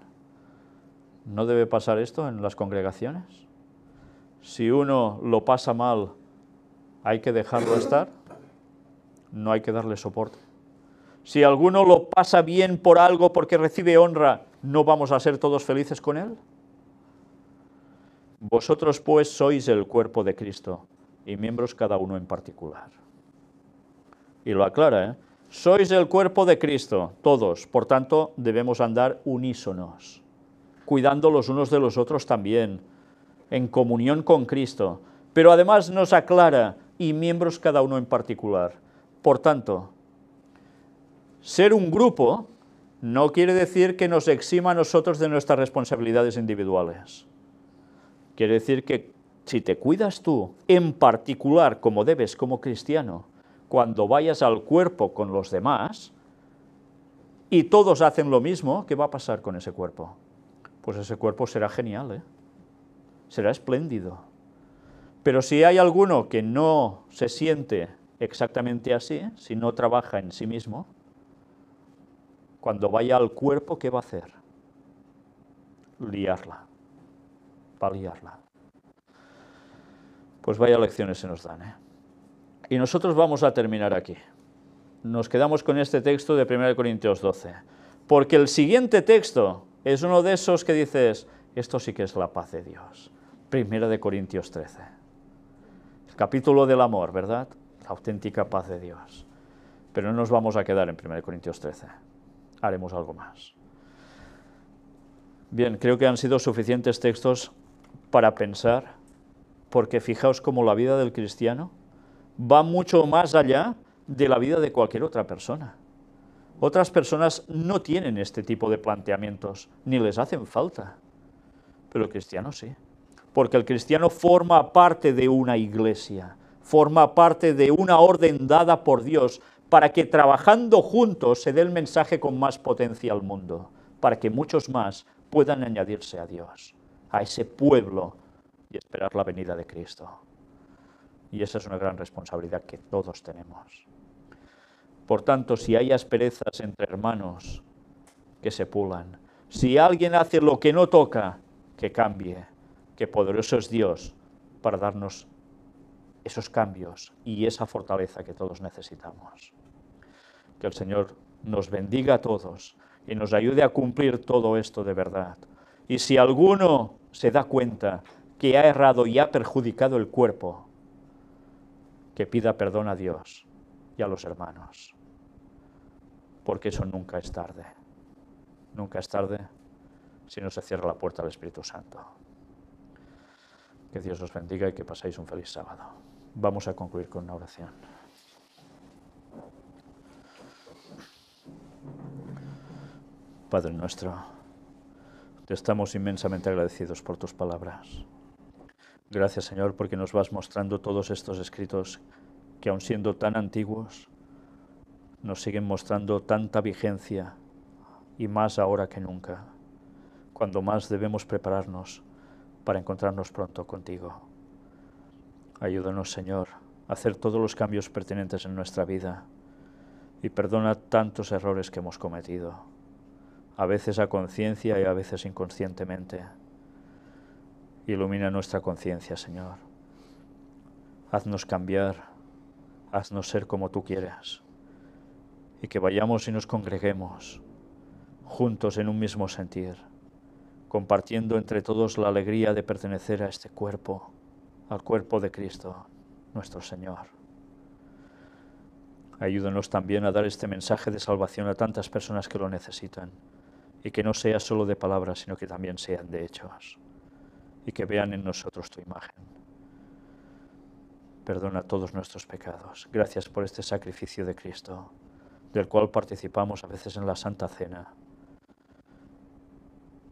¿No debe pasar esto en las congregaciones? Si uno lo pasa mal, ¿hay que dejarlo estar? ¿No hay que darle soporte? Si alguno lo pasa bien por algo porque recibe honra, ¿no vamos a ser todos felices con él? Vosotros pues sois el cuerpo de Cristo y miembros cada uno en particular. Y lo aclara, ¿eh? Sois el cuerpo de Cristo, todos, por tanto debemos andar unísonos, cuidando los unos de los otros también, en comunión con Cristo. Pero además nos aclara, y miembros cada uno en particular. Por tanto, ser un grupo no quiere decir que nos exima a nosotros de nuestras responsabilidades individuales. Quiere decir que si te cuidas tú, en particular como debes como cristiano, cuando vayas al cuerpo con los demás, y todos hacen lo mismo, ¿qué va a pasar con ese cuerpo? Pues ese cuerpo será genial, ¿eh? será espléndido. Pero si hay alguno que no se siente exactamente así, si no trabaja en sí mismo, cuando vaya al cuerpo, ¿qué va a hacer? Liarla. Va a liarla. Pues vaya lecciones se nos dan. ¿eh? Y nosotros vamos a terminar aquí. Nos quedamos con este texto de 1 Corintios 12. Porque el siguiente texto es uno de esos que dices, esto sí que es la paz de Dios. 1 Corintios 13. El capítulo del amor, ¿verdad? La auténtica paz de Dios. Pero no nos vamos a quedar en 1 Corintios 13 haremos algo más. Bien, creo que han sido suficientes textos para pensar, porque fijaos cómo la vida del cristiano va mucho más allá de la vida de cualquier otra persona. Otras personas no tienen este tipo de planteamientos, ni les hacen falta, pero el cristiano sí, porque el cristiano forma parte de una iglesia, forma parte de una orden dada por Dios para que trabajando juntos se dé el mensaje con más potencia al mundo, para que muchos más puedan añadirse a Dios, a ese pueblo y esperar la venida de Cristo. Y esa es una gran responsabilidad que todos tenemos. Por tanto, si hay asperezas entre hermanos, que se pulan. Si alguien hace lo que no toca, que cambie, que poderoso es Dios para darnos esos cambios y esa fortaleza que todos necesitamos. Que el Señor nos bendiga a todos y nos ayude a cumplir todo esto de verdad. Y si alguno se da cuenta que ha errado y ha perjudicado el cuerpo, que pida perdón a Dios y a los hermanos, porque eso nunca es tarde. Nunca es tarde si no se cierra la puerta al Espíritu Santo. Que Dios os bendiga y que paséis un feliz sábado. Vamos a concluir con una oración. Padre nuestro, te estamos inmensamente agradecidos por tus palabras. Gracias Señor porque nos vas mostrando todos estos escritos que aun siendo tan antiguos, nos siguen mostrando tanta vigencia y más ahora que nunca, cuando más debemos prepararnos para encontrarnos pronto contigo. Ayúdanos, Señor, a hacer todos los cambios pertinentes en nuestra vida y perdona tantos errores que hemos cometido, a veces a conciencia y a veces inconscientemente. Ilumina nuestra conciencia, Señor. Haznos cambiar, haznos ser como tú quieras, y que vayamos y nos congreguemos juntos en un mismo sentir, compartiendo entre todos la alegría de pertenecer a este cuerpo al cuerpo de Cristo, nuestro Señor. Ayúdanos también a dar este mensaje de salvación a tantas personas que lo necesitan, y que no sea solo de palabras, sino que también sean de hechos, y que vean en nosotros tu imagen. Perdona todos nuestros pecados. Gracias por este sacrificio de Cristo, del cual participamos a veces en la Santa Cena,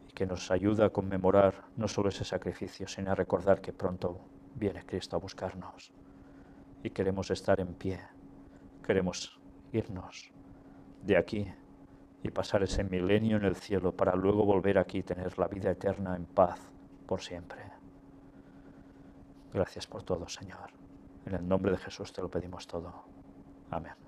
y que nos ayuda a conmemorar no solo ese sacrificio, sino a recordar que pronto viene Cristo a buscarnos y queremos estar en pie, queremos irnos de aquí y pasar ese milenio en el cielo para luego volver aquí y tener la vida eterna en paz por siempre. Gracias por todo, Señor. En el nombre de Jesús te lo pedimos todo. Amén.